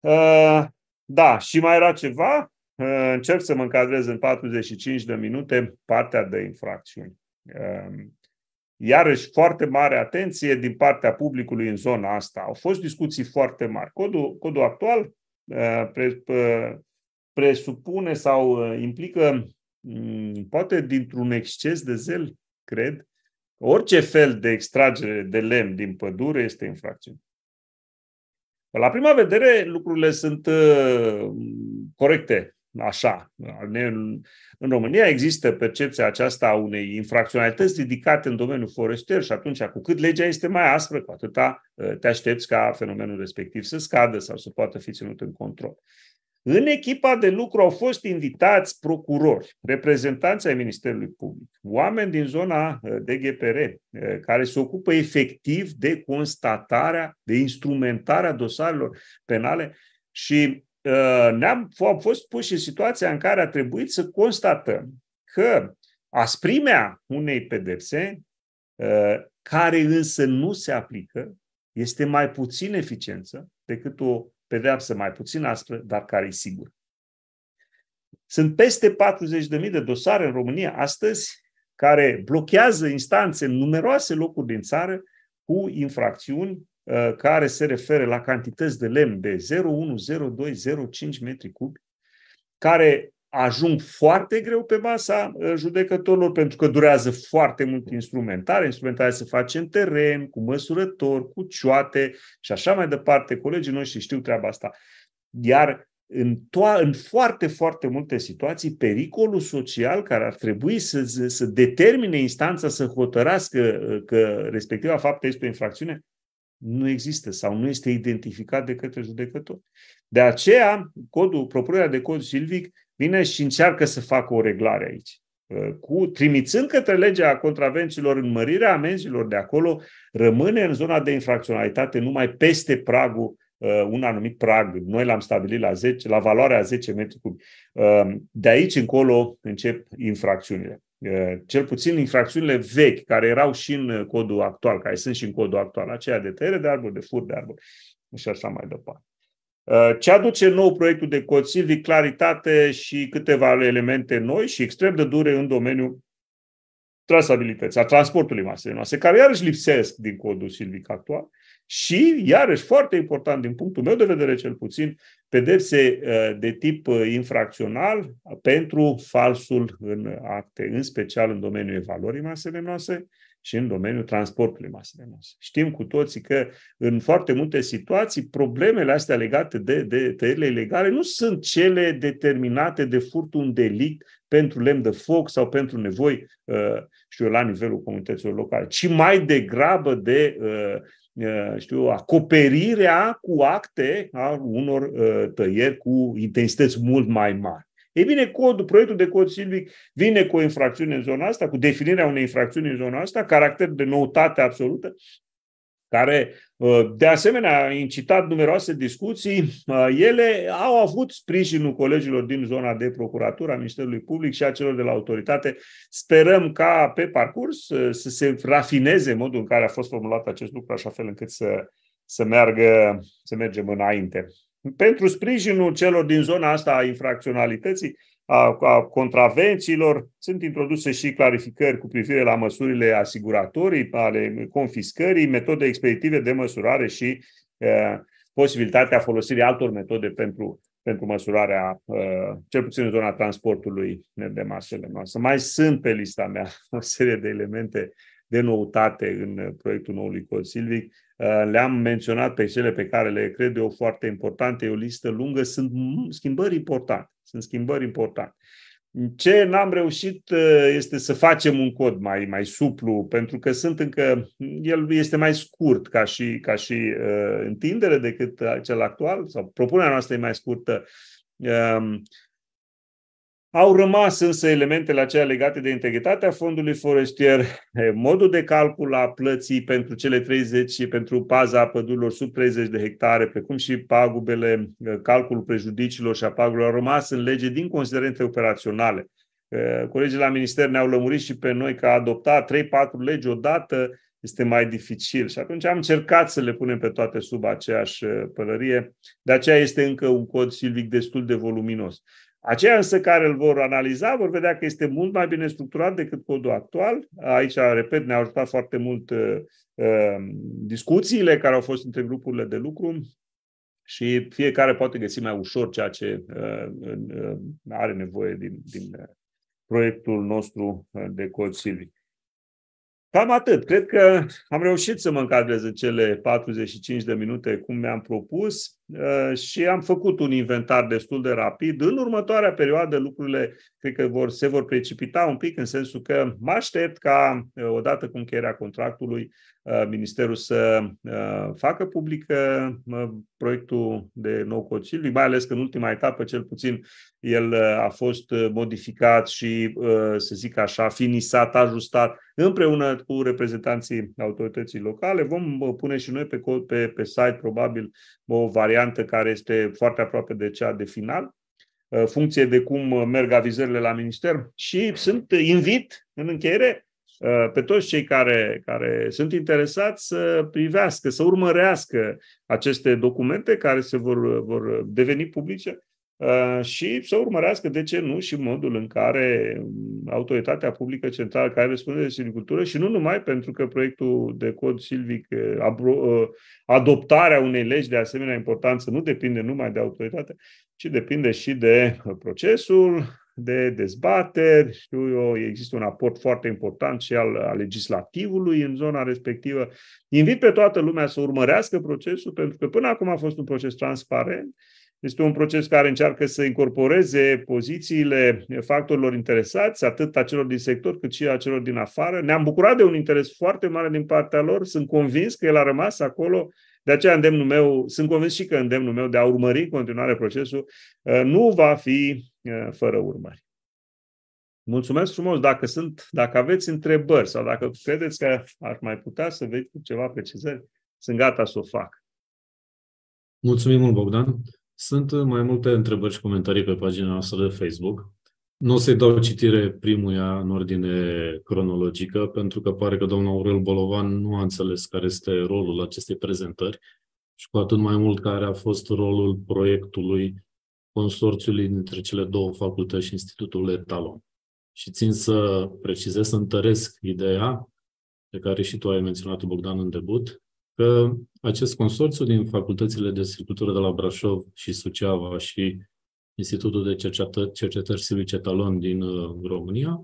Uh, da, și mai era ceva. Uh, încerc să mă încadrez în 45 de minute partea de infracțiuni. Uh, iarăși foarte mare atenție din partea publicului în zona asta. Au fost discuții foarte mari. Codul, codul actual uh, pre, uh, presupune sau implică, mm, poate dintr-un exces de zel, cred, orice fel de extragere de lemn din pădure este infracțiune. La prima vedere, lucrurile sunt uh, corecte, așa. În România există percepția aceasta a unei infracționalități ridicate în domeniul forestier și atunci, cu cât legea este mai aspră, cu atâta uh, te aștepți ca fenomenul respectiv să scadă sau să poată fi ținut în control. În echipa de lucru au fost invitați procurori, reprezentanții ai Ministerului Public, oameni din zona uh, DGPR, uh, care se ocupă efectiv de constatarea, de instrumentarea dosarelor penale și uh, ne-am am fost puși în situația în care a trebuit să constatăm că asprimea unei pedepse, care însă nu se aplică, este mai puțin eficiență decât o pedeapsă mai puțin aspră, dar care e sigură. Sunt peste 40.000 de dosare în România astăzi care blochează instanțe în numeroase locuri din țară cu infracțiuni uh, care se referă la cantități de lemn de 0,1, 0,2, 0,5 metri cubi, care ajung foarte greu pe masa uh, judecătorilor pentru că durează foarte mult instrumentare. Instrumentarea se face în teren, cu măsurători, cu cioate și așa mai departe. Colegii noștri știu treaba asta. Iar în, to- în foarte, foarte multe situații, pericolul social care ar trebui să, să, determine instanța să hotărască uh, că respectiva faptă este o infracțiune, nu există sau nu este identificat de către judecător. De aceea, codul, propunerea de cod silvic vine și încearcă să facă o reglare aici. Uh, cu, trimițând către legea contravențiilor în mărirea amenzilor de acolo, rămâne în zona de infracționalitate numai peste pragul uh, un anumit prag. Noi l-am stabilit la 10, la valoarea 10 metri cubi. Uh, de aici încolo încep infracțiunile. Cel puțin infracțiunile vechi, care erau și în codul actual, care sunt și în codul actual, aceea de tăiere de arbori, de fur de arbori și așa mai departe. Uh, ce aduce nou proiectul de cod Silvi? Claritate și câteva elemente noi și extrem de dure în domeniul trasabilității, a transportului masei noastre, care iarăși lipsesc din codul silvic actual și, iarăși, foarte important din punctul meu de vedere cel puțin, pedepse uh, de tip uh, infracțional pentru falsul în acte, în special în domeniul evaluării masele noastre, și în domeniul transportului masă de masă. Știm cu toții că în foarte multe situații problemele astea legate de, de tăierile ilegale nu sunt cele determinate de furtul un delict pentru lemn de foc sau pentru nevoi, uh, și eu, la nivelul comunităților locale, ci mai degrabă de uh, uh, știu, acoperirea cu acte a unor tăieri cu intensități mult mai mari. Ei bine, codul, proiectul de cod silvic vine cu o infracțiune în zona asta, cu definirea unei infracțiuni în zona asta, caracter de noutate absolută, care, uh, de asemenea, a incitat numeroase discuții. Uh, ele au avut sprijinul colegilor din zona de procuratură, a Ministerului Public și a celor de la autoritate. Sperăm ca pe parcurs uh, să se rafineze modul în care a fost formulat acest lucru, așa fel încât să, să, meargă, să mergem înainte pentru sprijinul celor din zona asta a infracționalității, a, a contravențiilor, sunt introduse și clarificări cu privire la măsurile asiguratorii, ale confiscării, metode expeditive de măsurare și e, posibilitatea folosirii altor metode pentru, pentru măsurarea, e, cel puțin în zona transportului de masele noastre. Mai sunt pe lista mea o serie de elemente de noutate în proiectul noului cod Eh, le-am menționat pe cele pe care le cred eu foarte importante, e o listă lungă, sunt schimbări importante. Sunt schimbări importante. Ce n-am reușit eh, este să facem un cod mai, mai suplu, pentru că sunt încă, el este mai scurt ca și, ca și uh, întindere decât cel actual, sau propunerea noastră e mai scurtă. Uh, au rămas însă elementele acelea legate de integritatea fondului forestier, modul de calcul a plății pentru cele 30, pentru paza pădurilor sub 30 de hectare, precum și pagubele, calculul prejudiciilor și a pagubelor, au rămas în lege din considerente operaționale. Colegii la minister ne-au lămurit și pe noi că a adopta 3-4 legi odată este mai dificil și atunci am încercat să le punem pe toate sub aceeași pălărie, de aceea este încă un cod silvic destul de voluminos. Aceia însă care îl vor analiza vor vedea că este mult mai bine structurat decât codul actual. Aici, repet, ne-au ajutat foarte mult uh, uh discuțiile care au fost între grupurile de lucru și fiecare poate găsi mai ușor ceea ce uh, uh, are nevoie din, din uh, proiectul nostru uh, de cod silvic. Cam atât. Cred că am reușit să mă încadrez în cele 45 de minute cum mi-am propus. Uh, și am făcut un inventar destul de rapid. În următoarea perioadă lucrurile cred că vor, se vor precipita un pic în sensul că mă aștept ca uh, odată cu încheierea contractului uh, Ministerul să facă publică proiectul de nou cod mai ales că în ultima etapă cel puțin el a fost modificat și, să zic așa, finisat, ajustat împreună cu reprezentanții autorității locale. Vom pune și noi pe, pe, pe site probabil o variantă variantă care este foarte aproape de cea de final, uh, funcție de cum uh, merg avizările la minister și sunt uh, invit în încheiere pe toți cei care, care sunt interesați să privească, să urmărească aceste documente care se vor, vor deveni publice Uh, și să urmărească, de ce nu, și modul în care um, autoritatea publică centrală care răspunde de silvicultură și nu numai pentru că proiectul de cod silvic, uh, uh, adoptarea unei legi de asemenea importanță nu depinde numai de autoritate, ci depinde și de procesul, de dezbateri, știu eu, există un aport foarte important și al, al legislativului în zona respectivă. Invit pe toată lumea să urmărească procesul, pentru că până acum a fost un proces transparent, este un proces care încearcă să incorporeze pozițiile factorilor interesați, atât a celor din sector, cât și a celor din afară. Ne-am bucurat de un interes foarte mare din partea lor. Sunt convins că el a rămas acolo. De aceea îndemnul meu, sunt convins și că îndemnul meu de a urmări în continuare procesul uh, nu va fi uh, fără urmări. Mulțumesc frumos! Dacă, sunt, dacă aveți întrebări sau dacă credeți că aș mai putea să veți ceva precizări, sunt gata să o fac. Mulțumim mult, Bogdan! Sunt uh, mai multe întrebări și comentarii pe pagina noastră de Facebook. Nu o să-i dau citire primuia în ordine cronologică, pentru că pare că domnul Aurel Bolovan nu a înțeles care este rolul acestei prezentări și cu atât mai mult care a fost rolul proiectului consorțiului dintre cele două facultăți și Institutul Etalon. Și țin să precizez, să întăresc ideea pe care și tu ai menționat Bogdan, în debut, că acest consorțiu din facultățile de silvicultură de la Brașov și Suceava și Institutul de Cercetă- Cercetări Silvice Talon din uh, România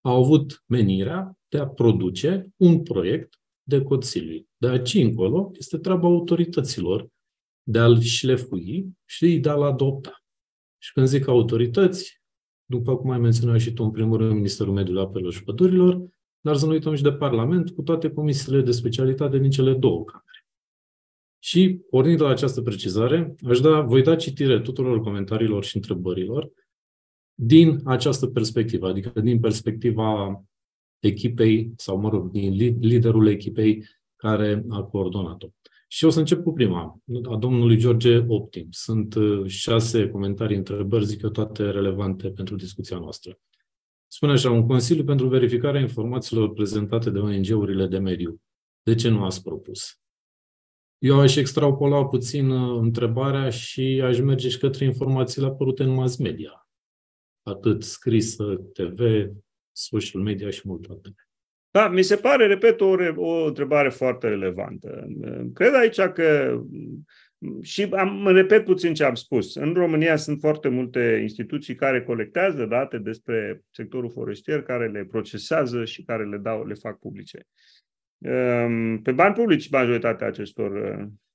au avut menirea de a produce un proiect de cod silvic. De aici încolo este treaba autorităților de a-l șlefui și de a-l adopta. Și când zic autorități, după cum ai menționat și tu, în primul rând, Ministerul Mediului Apelor și Pădurilor, dar să nu uităm și de Parlament, cu toate comisiile de specialitate din cele două camere. Și, pornind la această precizare, aș da, voi da citire tuturor comentariilor și întrebărilor din această perspectivă, adică din perspectiva echipei sau, mă rog, din liderul echipei care a coordonat-o. Și o să încep cu prima, a domnului George Optim. Sunt uh, șase comentarii, întrebări, zic eu, toate relevante pentru discuția noastră. Spune așa, un Consiliu pentru verificarea informațiilor prezentate de ONG-urile de mediu. De ce nu ați propus? Eu aș extrapola puțin uh, întrebarea și aș merge și către informațiile apărute în mass media. Atât scrisă, uh, TV, social media și multe altele. Da, mi se pare, repet, o, o întrebare foarte relevantă. Cred aici că și am, repet puțin ce am spus. În România sunt foarte multe instituții care colectează date despre sectorul forestier, care le procesează și care le, dau, le fac publice. Ehm, pe bani publici, majoritatea acestor.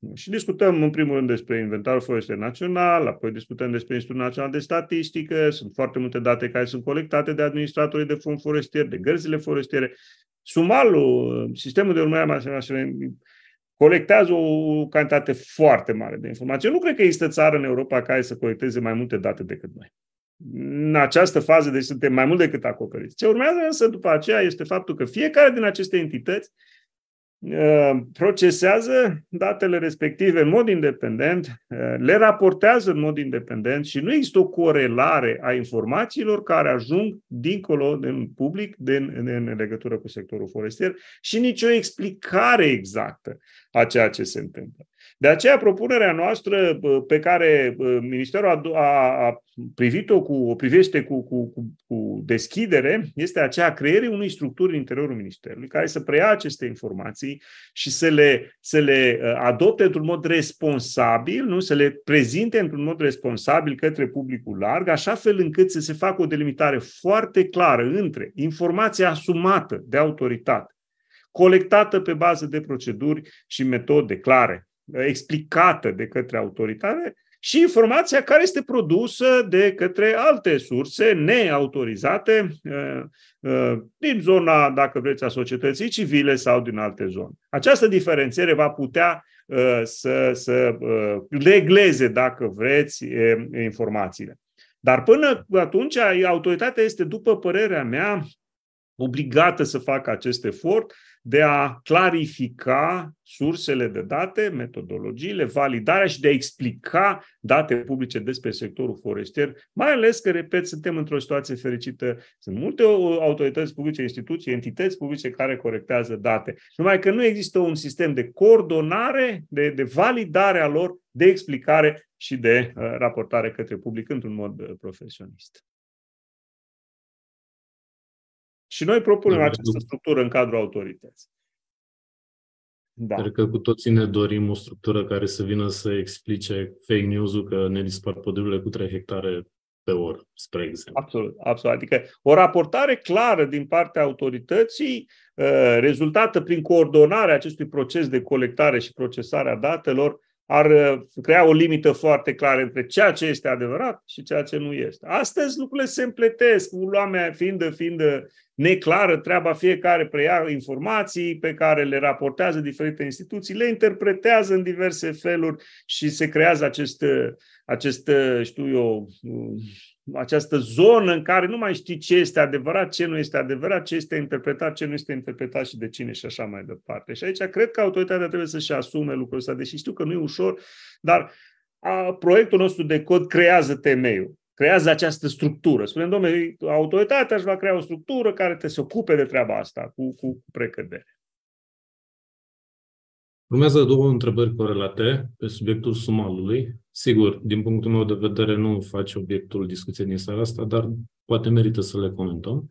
Uh, și discutăm, în primul rând, despre inventarul forestier național, apoi discutăm despre Institutul Național de Statistică. Sunt foarte multe date care sunt colectate de administratorii de fond forestier, de gărzile forestiere. Sumalul, uh, sistemul de urmărire a colectează o cantitate foarte mare de informații. Eu nu cred că există țară în Europa care să colecteze mai multe date decât noi. În această fază, deci suntem mai mult decât acoperiți. Ce urmează însă după aceea este faptul că fiecare din aceste entități Ehm, procesează datele respective în mod independent, ehm, le raportează în mod independent și nu există o corelare a informațiilor care ajung dincolo din public, din, din legătură cu sectorul forestier și nicio explicare exactă a ceea ce se întâmplă. De aceea, propunerea noastră pe care Ministerul a, a, a privit-o cu, o privește cu, cu, cu, cu deschidere este aceea creierii unei structuri în interiorul Ministerului care să preia aceste informații și să le, să le ă, adopte într-un mod responsabil, nu? să le prezinte într-un mod responsabil către publicul larg, așa fel încât să se facă o delimitare foarte clară între informația asumată de autoritate colectată pe bază de proceduri și metode clare explicată de către autoritate și informația care este produsă de către alte surse neautorizate uh, uh, din zona, dacă vreți, a societății civile sau din alte zone. Această diferențiere va putea uh, să, să legleze, dacă vreți, informațiile. Dar până atunci, autoritatea este, după părerea mea, obligată să facă acest efort de a clarifica sursele de date, metodologiile, validarea și de a explica date publice despre sectorul forestier, mai ales că, repet, suntem într-o situație fericită. Sunt multe autorități publice, instituții, entități publice care corectează date. Numai că nu există un sistem de coordonare, de, de validare a lor, de explicare și de uh, raportare către public într-un mod uh, profesionist. Și noi propunem da, această structură în cadrul autorității. Da. Cred că cu toții ne dorim o structură care să vină să explice fake news-ul că ne dispar pădurile cu 3 hectare pe oră, spre exemplu. Absolut, absolut. Adică o raportare clară din partea autorității, uh, rezultată prin coordonarea acestui proces de colectare și procesare a datelor, ar uh, crea o limită foarte clară între ceea ce este adevărat și ceea ce nu este. Astăzi lucrurile se împletesc, lumea fiind, fiind neclară, treaba fiecare preia informații pe care le raportează diferite instituții, le interpretează în diverse feluri și se creează acest, uh, acest uh, știu eu, această zonă în care nu mai știi ce este adevărat, ce nu este adevărat, ce este interpretat, ce nu este interpretat și de cine și așa mai departe. Și aici cred că autoritatea trebuie să-și asume lucrul ăsta, deși știu că nu e ușor, dar a, proiectul nostru de cod creează temeiul creează această structură. Spunem, domnule, autoritatea își va crea o structură care te se ocupe de treaba asta cu, cu, cu precădere. Urmează două întrebări corelate pe subiectul sumalului. Sigur, din punctul meu de vedere nu face obiectul discuției din seara asta, dar poate merită să le comentăm.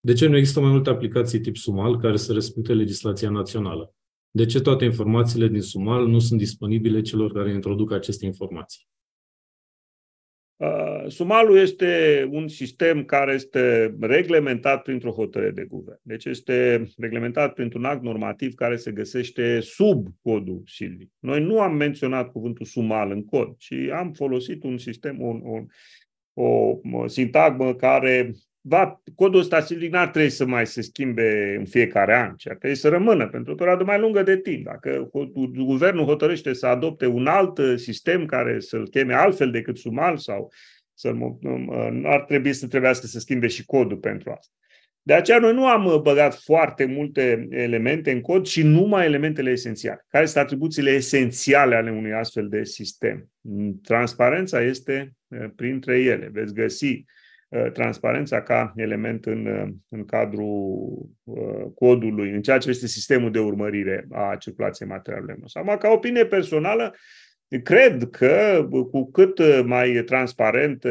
De ce nu există mai multe aplicații tip Sumal care să respecte legislația națională? De ce toate informațiile din Sumal nu sunt disponibile celor care introduc aceste informații? Uh, sumalul este un sistem care este reglementat printr-o hotărâre de guvern. Deci este reglementat printr-un act normativ care se găsește sub codul silvic. Noi nu am menționat cuvântul sumal în cod, ci am folosit un sistem, un, un, o sintagmă care va, codul ăsta silic n-ar trebui să mai se schimbe în fiecare an, ci ar trebui să rămână pentru o perioadă mai lungă de timp. Dacă guvernul hotărăște să adopte un alt uh, sistem care să-l cheme altfel decât sumal sau să uh, ar trebui să trebuiască să schimbe și codul pentru asta. De aceea noi nu am uh, băgat foarte multe elemente în cod, și numai elementele esențiale. Care sunt atribuțiile esențiale ale unui astfel de sistem? Mm, transparența este printre ele. Veți găsi Uh, transparența ca element în, uh, în cadrul uh, codului, în ceea ce este sistemul de urmărire a circulației materialului Sau Ca opinie personală, cred că cu cât mai transparent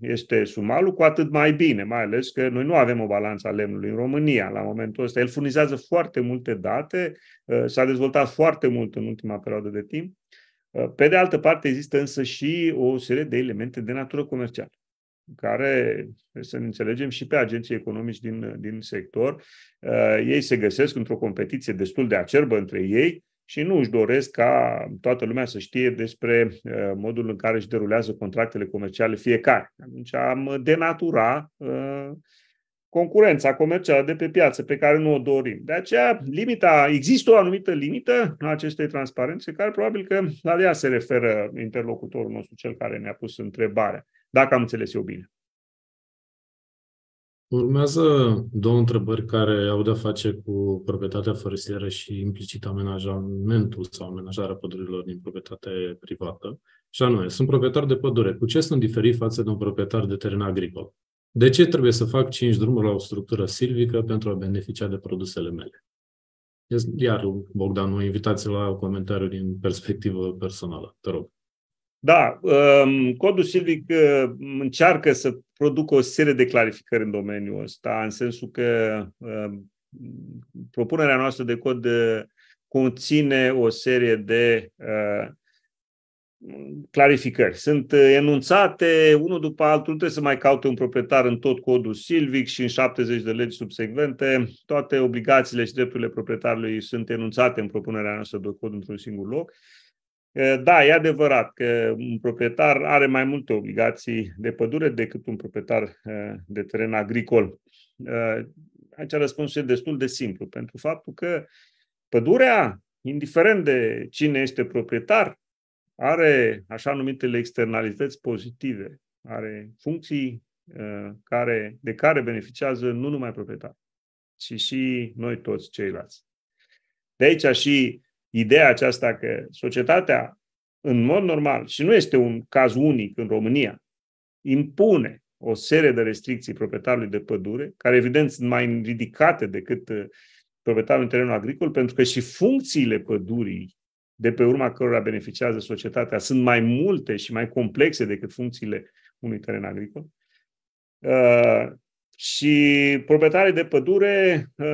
este sumalul, cu atât mai bine, mai ales că noi nu avem o balanță a lemnului în România la momentul ăsta. El furnizează foarte multe date, s-a dezvoltat foarte mult în ultima perioadă de timp. Pe de altă parte, există însă și o serie de elemente de natură comercială care, să ne înțelegem, și pe agenții economici din, din sector, uh, ei se găsesc într-o competiție destul de acerbă între ei și nu își doresc ca toată lumea să știe despre uh, modul în care își derulează contractele comerciale fiecare. Atunci am denatura uh, concurența comercială de pe piață pe care nu o dorim. De aceea, limita, există o anumită limită a acestei transparențe, care probabil că la ea se referă interlocutorul nostru, cel care ne-a pus întrebarea dacă am înțeles eu bine. Urmează două întrebări care au de-a face cu proprietatea forestieră și implicit amenajamentul sau amenajarea pădurilor din proprietate privată. Și anume, sunt proprietar de pădure. Cu ce sunt diferit față de un proprietar de teren agricol? De ce trebuie să fac cinci drumuri la o structură silvică pentru a beneficia de produsele mele? Iar, Bogdan, o invitație la comentariu din perspectivă personală. Te rog. Da, um, codul silvic um, încearcă să producă o serie de clarificări în domeniul ăsta, în sensul că um, propunerea noastră de cod uh, conține o serie de uh, clarificări. Sunt uh, enunțate unul după altul, nu trebuie să mai caute un proprietar în tot codul silvic și în 70 de legi subsecvente. Toate obligațiile și drepturile proprietarului sunt enunțate în propunerea noastră de cod într-un singur loc. Uh, da, e adevărat că un proprietar are mai multe obligații de pădure decât un proprietar uh, de teren agricol. Uh, aici răspunsul e destul de simplu, pentru faptul că pădurea, indiferent de cine este proprietar, are așa numitele externalități pozitive, are funcții uh, care, de care beneficiază nu numai proprietarul, ci și noi toți ceilalți. De aici și ideea aceasta că societatea, în mod normal, și nu este un caz unic în România, impune o serie de restricții proprietarului de pădure, care evident sunt mai ridicate decât uh, proprietarul în terenul agricol, pentru că și funcțiile pădurii de pe urma cărora beneficiază societatea sunt mai multe și mai complexe decât funcțiile unui teren agricol. Uh, și proprietarii de pădure ă,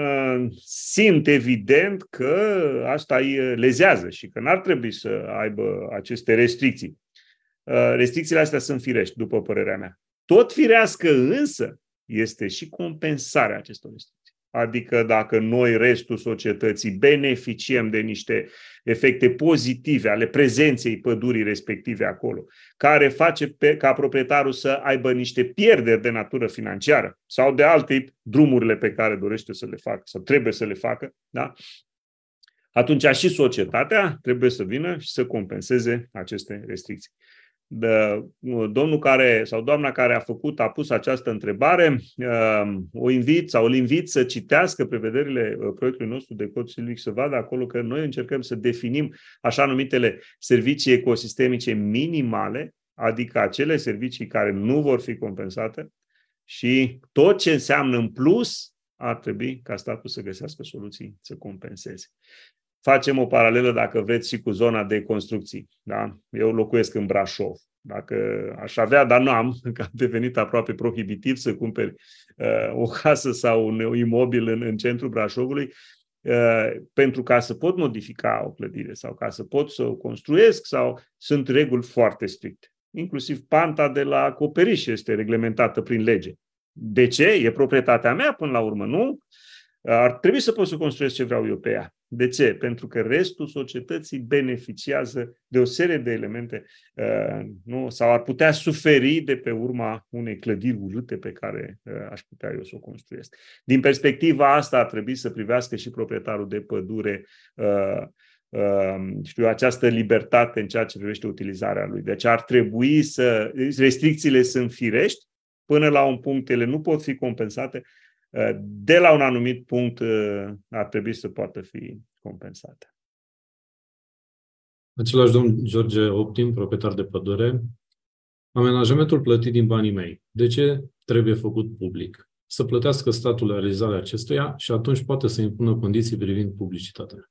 simt evident că asta îi lezează și că n-ar trebui să aibă aceste restricții. Ă, restricțiile astea sunt firești, după părerea mea. Tot firească însă este și compensarea acestor restricții. Adică dacă noi, restul societății, beneficiem de niște efecte pozitive ale prezenței pădurii respective acolo, care face pe, ca proprietarul să aibă niște pierderi de natură financiară sau de alt tip, drumurile pe care dorește să le facă sau trebuie să le facă, da? atunci și societatea trebuie să vină și să compenseze aceste restricții de, uh, domnul care sau doamna care a făcut, a pus această întrebare, uh, o invit sau îl invit să citească prevederile uh, proiectului nostru de cod silvic, să vadă acolo că noi încercăm să definim așa numitele servicii ecosistemice minimale, adică acele servicii care nu vor fi compensate și tot ce înseamnă în plus ar trebui ca statul să găsească soluții să compenseze. Facem o paralelă, dacă vreți, și cu zona de construcții. Da? Eu locuiesc în Brașov. Dacă aș avea, dar nu am, că a devenit aproape prohibitiv să cumperi uh, o casă sau un imobil în, în centrul Brașovului, uh, pentru ca să pot modifica o clădire sau ca să pot să o construiesc, sau sunt reguli foarte stricte. Inclusiv panta de la acoperiș este reglementată prin lege. De ce? E proprietatea mea până la urmă, nu? Ar trebui să pot să construiesc ce vreau eu pe ea. De ce? Pentru că restul societății beneficiază de o serie de elemente uh, nu? sau ar putea suferi de pe urma unei clădiri urâte pe care uh, aș putea eu să o construiesc. Din perspectiva asta ar trebui să privească și proprietarul de pădure uh, um, știu, această libertate în ceea ce privește utilizarea lui. Deci ar trebui să... Restricțiile sunt firești, până la un punct ele nu pot fi compensate, de la un anumit punct uh, ar trebui să poată fi compensate. Același domn George Optim, proprietar de pădure, amenajamentul plătit din banii mei. De ce trebuie făcut public? Să plătească statul realizarea acestuia și atunci poate să impună condiții privind publicitatea.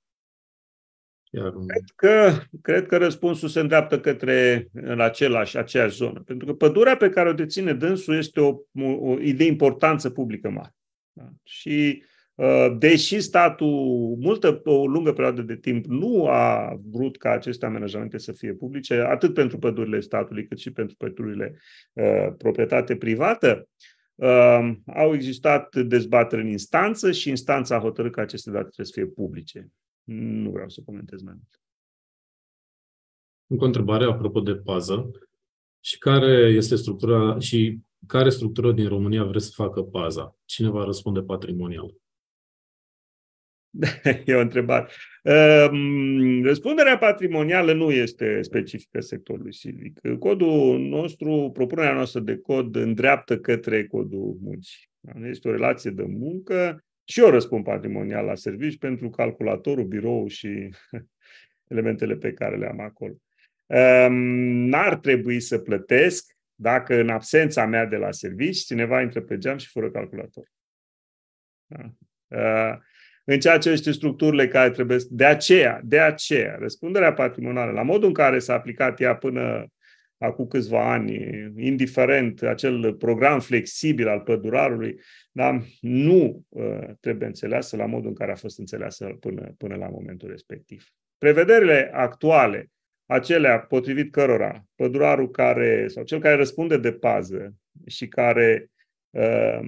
Iar... Cred, că, cred că răspunsul se îndreaptă către în același, aceeași zonă. Pentru că pădurea pe care o deține dânsul este o, o, o importanță publică mare. Da. Și uh, deși statul multă, o lungă perioadă de timp nu a vrut ca aceste amenajamente să fie publice, atât pentru pădurile statului cât și pentru pădurile uh, proprietate privată, uh, au existat dezbateri în instanță și instanța a hotărât că aceste date trebuie să fie publice. Nu vreau să comentez mai mult. Încă o întrebare apropo de pază. Și care este structura și care structură din România vreți să facă paza? Cine va răspunde patrimonial? e o întrebare. Ehm, răspunderea patrimonială nu este specifică sectorului silvic. Codul nostru, propunerea noastră de cod îndreaptă către codul muncii. Este o relație de muncă și eu răspund patrimonial la servici pentru calculatorul, birou și elementele pe care le am acolo. Ehm, n-ar trebui să plătesc dacă în absența mea de la servici cineva intră pe geam și fură calculator. Da. În ceea ce este structurile care trebuie... De aceea, de aceea, răspunderea patrimonială, la modul în care s-a aplicat ea până acum câțiva ani, indiferent acel program flexibil al pădurarului, dar nu uh, trebuie înțeleasă la modul în care a fost înțeleasă până, până la momentul respectiv. Prevederile actuale acelea potrivit cărora pădurarul care, sau cel care răspunde de pază și care uh,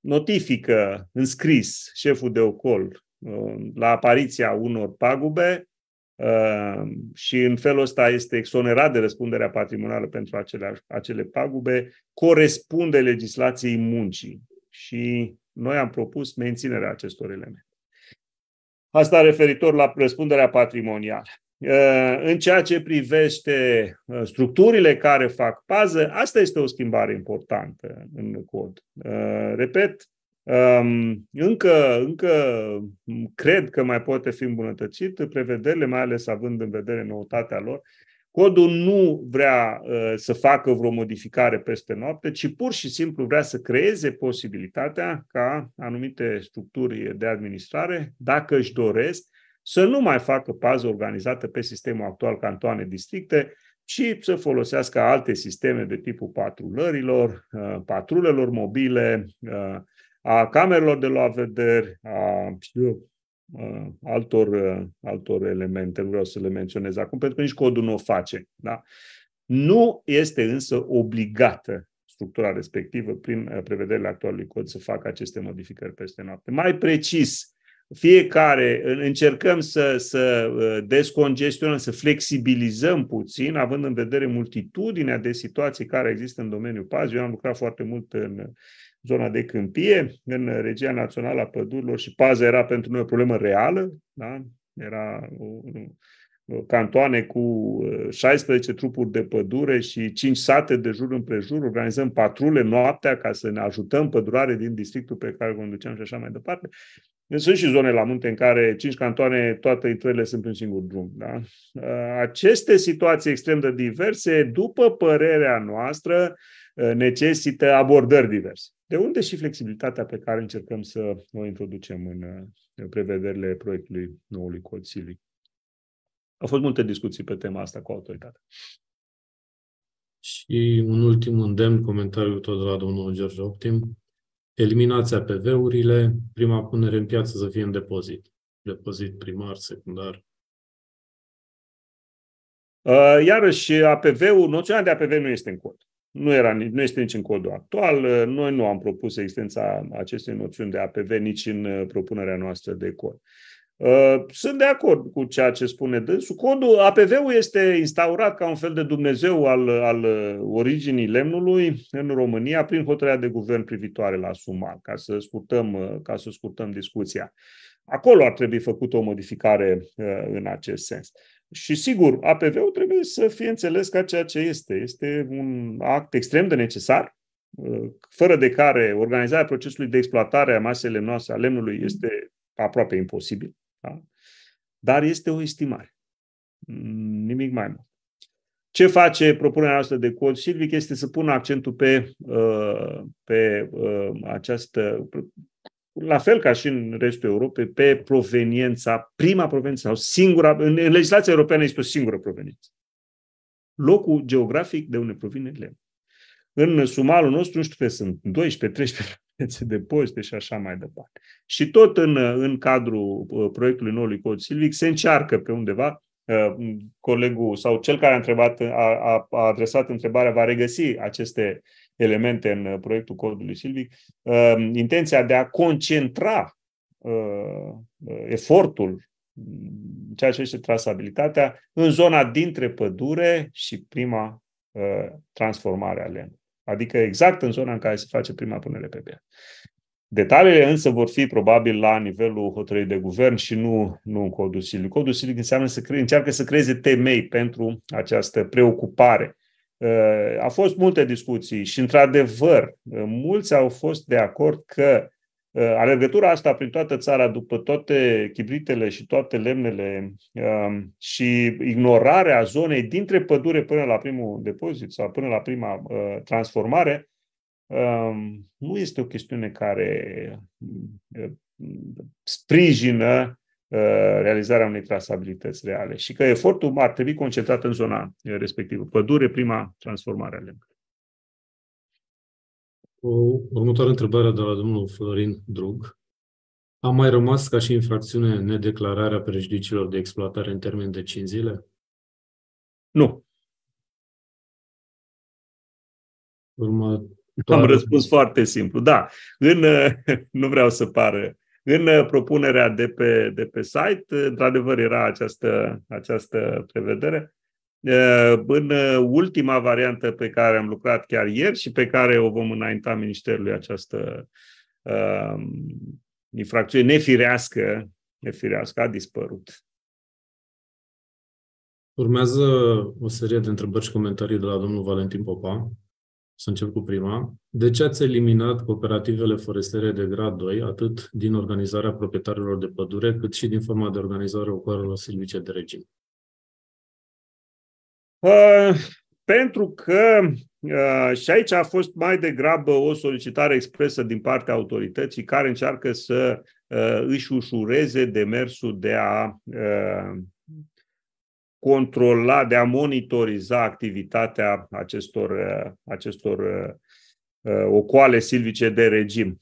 notifică în scris șeful de ocol uh, la apariția unor pagube uh, și în felul ăsta este exonerat de răspunderea patrimonială pentru acele, acele pagube, corespunde legislației muncii. Și noi am propus menținerea acestor elemente. Asta referitor la răspunderea patrimonială. Eh, în ceea ce privește eh, structurile care fac pază, asta este o schimbare importantă în cod. Eh, repet, ehm, încă, încă cred că mai poate fi îmbunătățit prevederile, mai ales având în vedere noutatea lor. Codul nu vrea să facă vreo modificare peste noapte, ci pur și simplu vrea să creeze posibilitatea ca anumite structuri de administrare, dacă își doresc, să nu mai facă pază organizată pe sistemul actual cantoane-districte, ci să folosească alte sisteme de tipul patrulărilor, uh, patrulelor mobile, uh, a camerelor de luat vederi, a știu, uh, altor, altor elemente, nu vreau să le menționez acum, pentru că nici codul nu o face. Da? Nu este însă obligată structura respectivă, prin prevederile actualului cod, să facă aceste modificări peste noapte. Mai precis, fiecare încercăm să, să uh, descongestionăm, să flexibilizăm puțin, având în vedere multitudinea de situații care există în domeniul paz. Eu am lucrat foarte mult în zona de câmpie, în regia națională a pădurilor și paza era pentru noi o problemă reală, da? era o, Uh, cantoane cu 16 uh, trupuri de pădure și 5 sate de jur împrejur, organizăm patrule noaptea ca să ne ajutăm pădurare din districtul pe care conduceam și așa mai departe. Deci sunt și zone la munte în care 5 cantoane, toate intrările sunt un singur drum. Da? Uh, aceste situații extrem de diverse, după părerea noastră, necesită abordări diverse. De unde și flexibilitatea pe care încercăm să o introducem în prevederile proiectului noului cod silic. Au fost multe discuții pe tema asta cu autoritatea. Și un ultim îndemn, comentariu tot de la domnul George Optim. Eliminați APV-urile, prima punere în piață să fie în depozit. Depozit primar, secundar. Uh, iarăși, APV-ul, noțiunea de APV nu este în cod. Nu, era, nu este nici în codul actual. Noi nu am propus existența acestei noțiuni de APV nici în uh, propunerea noastră de cod. Uh, sunt de acord cu ceea ce spune dânsul. Codul APV-ul este instaurat ca un fel de Dumnezeu al, al originii lemnului în România prin hotărârea de guvern privitoare la suma, ca să scurtăm, uh, ca să scurtăm discuția. Acolo ar trebui făcută o modificare uh, în acest sens. Și sigur, APV-ul trebuie să fie înțeles ca ceea ce este. Este un act extrem de necesar, fără de care organizarea procesului de exploatare a masei a lemnului este aproape imposibil. Da? Dar este o estimare. Mm, nimic mai mult. Ce face propunerea noastră de cod silvic este să pună accentul pe, uh, pe uh, această, la fel ca și în restul Europei, pe proveniența, prima proveniență sau singura, în legislația europeană este o singură proveniență. Locul geografic de unde provine lemn. În sumalul nostru, nu știu, sunt 12, 13 piețe de poște și așa mai departe. Și tot în, în cadrul uh, proiectului noului cod silvic se încearcă pe undeva uh, colegul sau cel care a, întrebat, a, a, a adresat întrebarea va regăsi aceste elemente în uh, proiectul codului silvic, intenția de a concentra efortul mm, ceea ce este trasabilitatea, în zona dintre pădure și prima transformare a lemnului. Adică exact în zona în care se face prima punere pe piață. Detaliile însă vor fi probabil la nivelul hotărârii de guvern și nu, nu în codul silic. Codul silic înseamnă să cre- încearcă să creeze temei pentru această preocupare. Uh, a fost multe discuții și, într-adevăr, uh, mulți au fost de acord că Uh, alergătura asta prin toată țara, după toate chibritele și toate lemnele um, și ignorarea zonei dintre pădure până la primul depozit sau până la prima uh, transformare, um, nu este o chestiune care uh, sprijină realizarea unei trasabilități reale și că efortul ar trebui concentrat în zona respectivă. Pădure, prima transformare a lemnului. O următoare întrebare de la domnul Florin Drug. A mai rămas ca și infracțiune nedeclararea prejudiciilor de exploatare în termen de 5 zile? Nu. Următoare... Am răspuns foarte simplu. Da, în, nu vreau să pară în propunerea de pe, de pe site, într-adevăr, era această, această prevedere. Eh, în eh, ultima variantă pe care am lucrat chiar ieri și pe care o vom înainta Ministerului această uh, infracțiune nefirească, nefirească, a dispărut. Urmează o serie de întrebări și comentarii de la domnul Valentin Popa. Să încep cu prima. De ce ați eliminat cooperativele forestiere de grad 2, atât din organizarea proprietarilor de pădure, cât și din forma de organizare a ocoarelor silvice de regim? Uh, pentru că, uh, și aici a fost mai degrabă o solicitare expresă din partea autorității care încearcă să uh, își ușureze demersul de a controla, de a monitoriza activitatea acestor, acestor ocoale silvice de regim.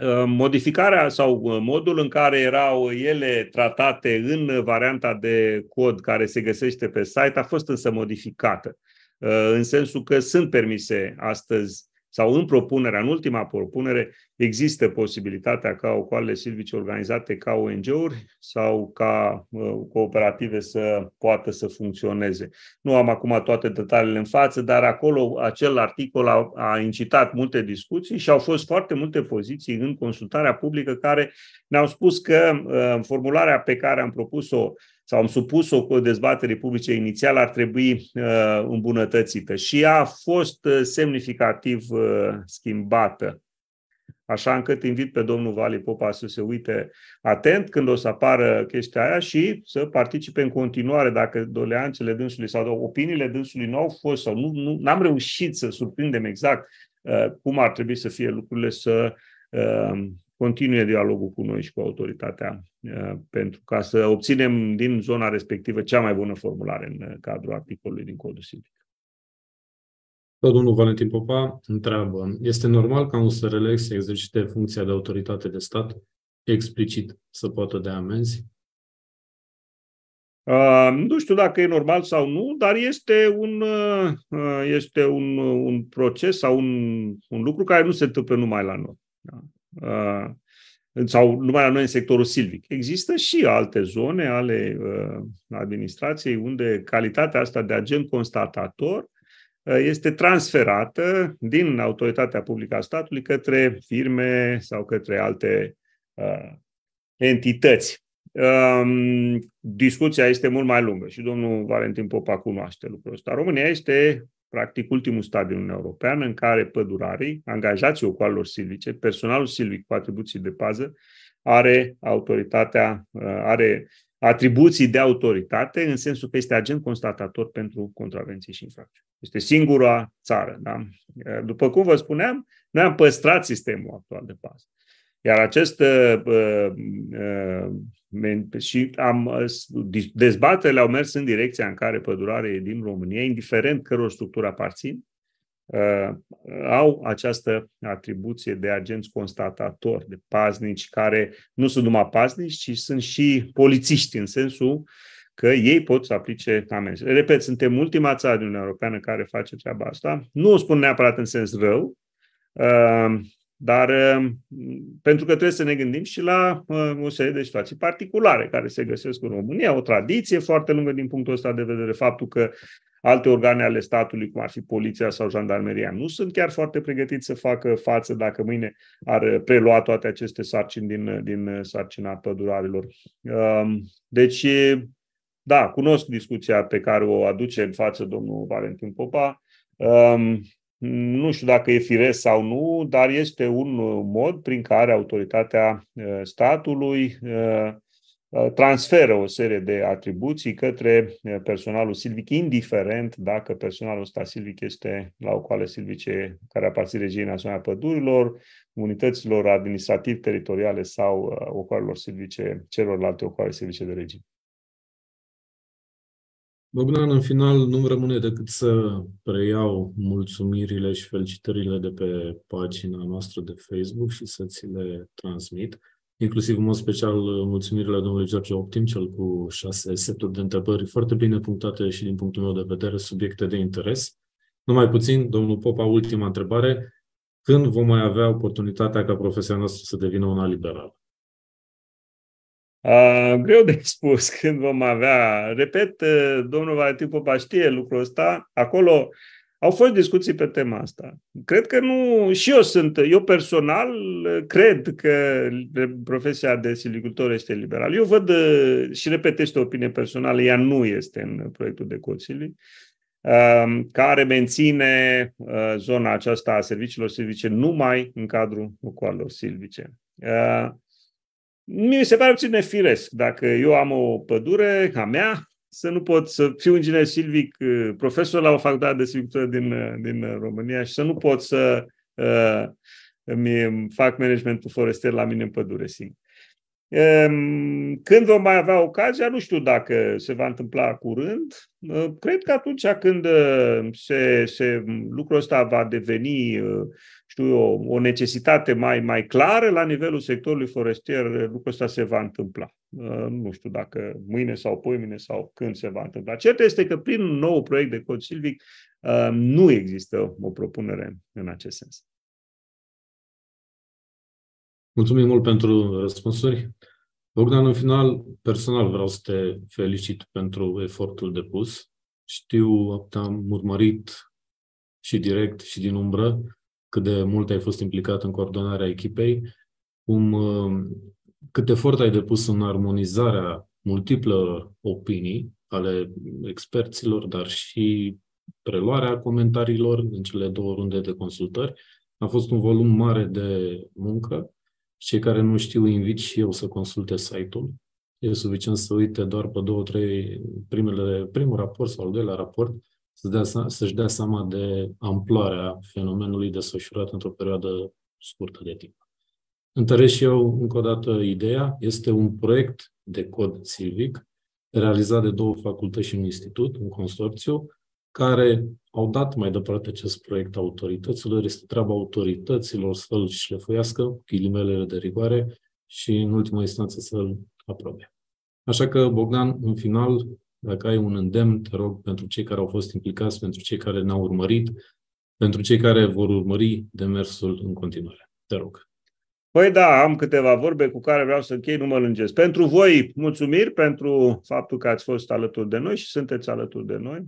Uh, modificarea sau uh, modul în care erau ele tratate în varianta de cod care se găsește pe site a fost însă modificată, uh, în sensul că sunt permise astăzi sau în propunerea, în ultima propunere, există posibilitatea ca ocoalele silvice organizate ca ONG-uri sau ca uh, cooperative să poată să funcționeze. Nu am acum toate detaliile în față, dar acolo acel articol a, a incitat multe discuții și au fost foarte multe poziții în consultarea publică care ne-au spus că uh, formularea pe care am propus-o sau am supus-o dezbatere publice inițială, ar trebui uh, îmbunătățită. Și ea a fost uh, semnificativ uh, schimbată. Așa încât invit pe domnul Vali Popa să se uite atent când o să apară chestia aia și să participe în continuare dacă doleanțele dânsului sau opiniile dânsului nu au fost sau nu, nu am reușit să surprindem exact uh, cum ar trebui să fie lucrurile să uh, continue dialogul cu noi și cu autoritatea uh, pentru ca să obținem din zona respectivă cea mai bună formulare în uh, cadrul articolului din codul civic. Da, domnul Valentin Popa întreabă, este normal ca un SRL să exercite funcția de autoritate de stat explicit să poată de amenzi? Uh, nu știu dacă e normal sau nu, dar este un, uh, este un, un proces sau un, un lucru care nu se întâmplă numai la noi. Da? sau numai la noi în sectorul silvic. Există și alte zone ale administrației unde calitatea asta de agent constatator este transferată din autoritatea publică a statului către firme sau către alte entități. Discuția este mult mai lungă și domnul Valentin Popa cunoaște lucrul ăsta. România este practic ultimul stadiu în Europeană, în care pădurarii, angajații ocoalilor silvice, personalul silvic cu atribuții de pază, are autoritatea, uh, are atribuții de autoritate, în sensul că este agent constatator pentru contravenții și infracțiuni. Este singura țară. Da? După cum vă spuneam, noi am păstrat sistemul actual de pază. Iar acest uh, uh, și am, uh, dezbaterile au mers în direcția în care pădurare din România, indiferent căror structură aparțin, uh, au această atribuție de agenți constatatori, de paznici, care nu sunt numai paznici, ci sunt și polițiști, în sensul că ei pot să aplice amenzi. Repet, suntem ultima țară din Uniunea Europeană care face treaba asta. Nu o spun neapărat în sens rău, uh, dar um, pentru că trebuie să ne gândim și la uh, o serie de situații particulare care se găsesc în România, o tradiție foarte lungă din punctul ăsta de vedere, faptul că alte organe ale statului, cum ar fi poliția sau jandarmeria, nu sunt chiar foarte pregătiți să facă față dacă mâine ar uh, prelua toate aceste sarcini din, uh, din sarcina pădurarilor. Um, deci, da, cunosc discuția pe care o aduce în față domnul Valentin Popa. Um, nu știu dacă e firesc sau nu, dar este un mod prin care autoritatea eh, statului eh, eh, transferă o serie de atribuții către personalul silvic, indiferent dacă personalul ăsta silvic este la o coale silvice care aparține Regiei Naționale a Pădurilor, unităților administrativ-teritoriale sau ocoarelor silvice, celorlalte ocoare silvice de regim. Bogdan, în final nu rămâne decât să preiau mulțumirile și felicitările de pe pagina noastră de Facebook și să ți le transmit, inclusiv în mod special mulțumirile domnului George Optim, cel cu șase seturi de întrebări foarte bine punctate și din punctul meu de vedere subiecte de interes. Numai puțin, domnul Popa, ultima întrebare. Când vom mai avea oportunitatea ca profesia noastră să devină una liberală? Uh, greu de spus când vom avea. Repet, domnul Valentin Popa știe lucrul ăsta. Acolo au fost discuții pe tema asta. Cred că nu, și eu sunt, eu personal cred că profesia de silvicultor este liberală. Eu văd, și repet, este o opinie personală, ea nu este în proiectul de cod care menține zona aceasta a serviciilor silvice numai în cadrul locualelor silvice. Mi se pare puțin nefiresc dacă eu am o pădure ca mea, să nu pot să fiu inginer silvic, uh, profesor la o facultate de silvicultură din, uh, din România și să nu pot să uh, îmi fac managementul forestier la mine în pădure singur. Um, ehm, când vom mai avea ocazia, nu știu dacă se va întâmpla curând. Uh, cred că atunci când uh, se, se, lucrul ăsta va deveni uh, știu eu, o necesitate mai, mai clară la nivelul sectorului forestier, lucrul ăsta se va întâmpla. Nu știu dacă mâine sau poimine sau când se va întâmpla. Cert este că prin un nou proiect de cod silvic nu există o propunere în acest sens. Mulțumim mult pentru răspunsuri. Bogdan, în final, personal vreau să te felicit pentru efortul depus. Știu, am urmărit și direct și din umbră cât de mult ai fost implicat în coordonarea echipei, cum, uh, cât efort ai depus în armonizarea multiplelor opinii ale experților, dar și preluarea comentariilor în cele două runde de consultări. A fost un volum mare de muncă cei care nu știu, invit și eu să consulte site-ul. E suficient să uite doar pe două, trei primele, primul raport sau al doilea raport, să-și dea, să-și dea seama de amploarea fenomenului desfășurat într-o perioadă scurtă de timp. Întăresc și eu încă o dată ideea. Este un proiect de cod civic realizat de două facultăți și un institut, un consorțiu, care au dat mai departe acest proiect autorităților, este treaba autorităților să-l șlefuiască, ghilimelele de rigoare, și în ultima instanță să-l aprobe. Așa că, Bogdan, în final, dacă ai un îndemn, te rog, pentru cei care au fost implicați, pentru cei care ne-au urmărit, pentru cei care vor urmări demersul în continuare. Te rog. Păi da, am câteva vorbe cu care vreau să închei, nu mă lângesc. Pentru voi, mulțumiri pentru faptul că ați fost alături de noi și sunteți alături de noi.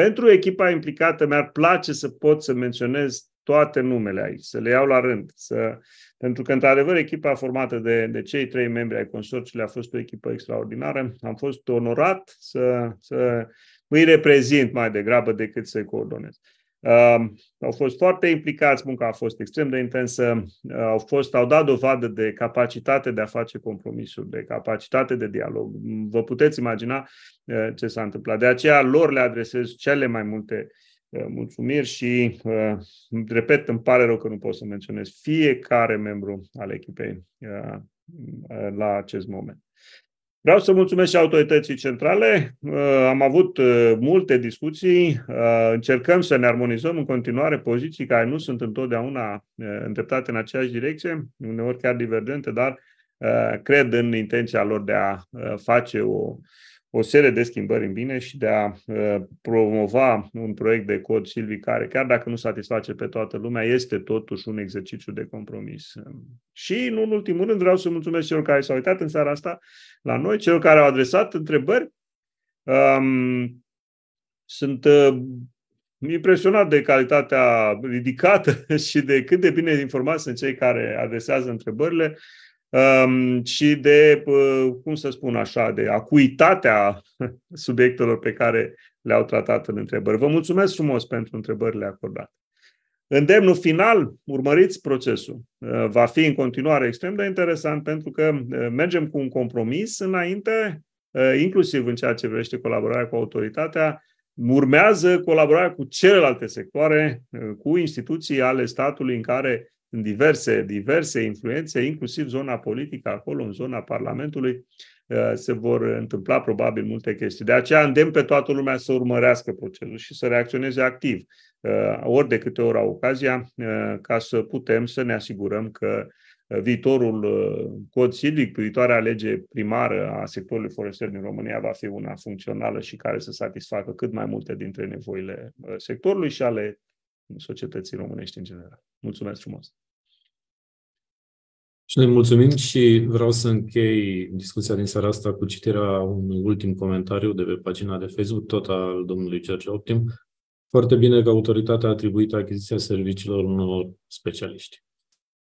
Pentru echipa implicată mi-ar place să pot să menționez toate numele aici, să le iau la rând. Să... Pentru că, într-adevăr, echipa formată de, de cei trei membri ai consorțiului a fost o echipă extraordinară. Am fost onorat să, să îi reprezint mai degrabă decât să-i coordonez. Uh, au fost foarte implicați, munca a fost extrem de intensă, uh, au, fost, au dat dovadă de capacitate de a face compromisuri, de capacitate de dialog. Vă puteți imagina uh, ce s-a întâmplat. De aceea lor le adresez cele mai multe uh, mulțumiri și, uh, repet, îmi pare rău că nu pot să menționez fiecare membru al echipei uh, la acest moment. Vreau să mulțumesc și autorității centrale. Uh, am avut uh, multe discuții. Uh, încercăm să ne armonizăm în continuare poziții care nu sunt întotdeauna îndreptate în aceeași direcție, uneori chiar divergente, dar cred în intenția lor de a face o o serie de schimbări în bine și de a uh, promova un proiect de cod Silvi care, chiar dacă nu satisface pe toată lumea, este totuși un exercițiu de compromis. Și, nu în ultimul rând, vreau să mulțumesc celor care s-au uitat în seara asta la noi, celor care au adresat întrebări. Um, sunt uh, impresionat de calitatea ridicată și de cât de bine informați sunt cei care adresează întrebările și de, cum să spun așa, de acuitatea subiectelor pe care le-au tratat în întrebări. Vă mulțumesc frumos pentru întrebările acordate. Îndemnul final, urmăriți procesul. Va fi în continuare extrem de interesant pentru că mergem cu un compromis înainte, inclusiv în ceea ce privește colaborarea cu autoritatea, urmează colaborarea cu celelalte sectoare, cu instituții ale statului în care în diverse, diverse influențe, inclusiv zona politică acolo, în zona Parlamentului, uh, se vor întâmpla probabil multe chestii. De aceea îndemn pe toată lumea să urmărească procesul și să reacționeze activ, uh, ori de câte ori au ocazia, uh, ca să putem să ne asigurăm că viitorul cod silic, viitoarea lege primară a sectorului forestier din România va fi una funcțională și care să satisfacă cât mai multe dintre nevoile sectorului și ale societății românești în general. Mulțumesc frumos! Și noi mulțumim și vreau să închei discuția din seara asta cu citirea unui ultim comentariu de pe pagina de Facebook, tot al domnului George Optim. Foarte bine că autoritatea a atribuit achiziția serviciilor unor specialiști.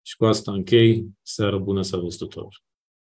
Și cu asta închei. Seară bună, să vă tuturor!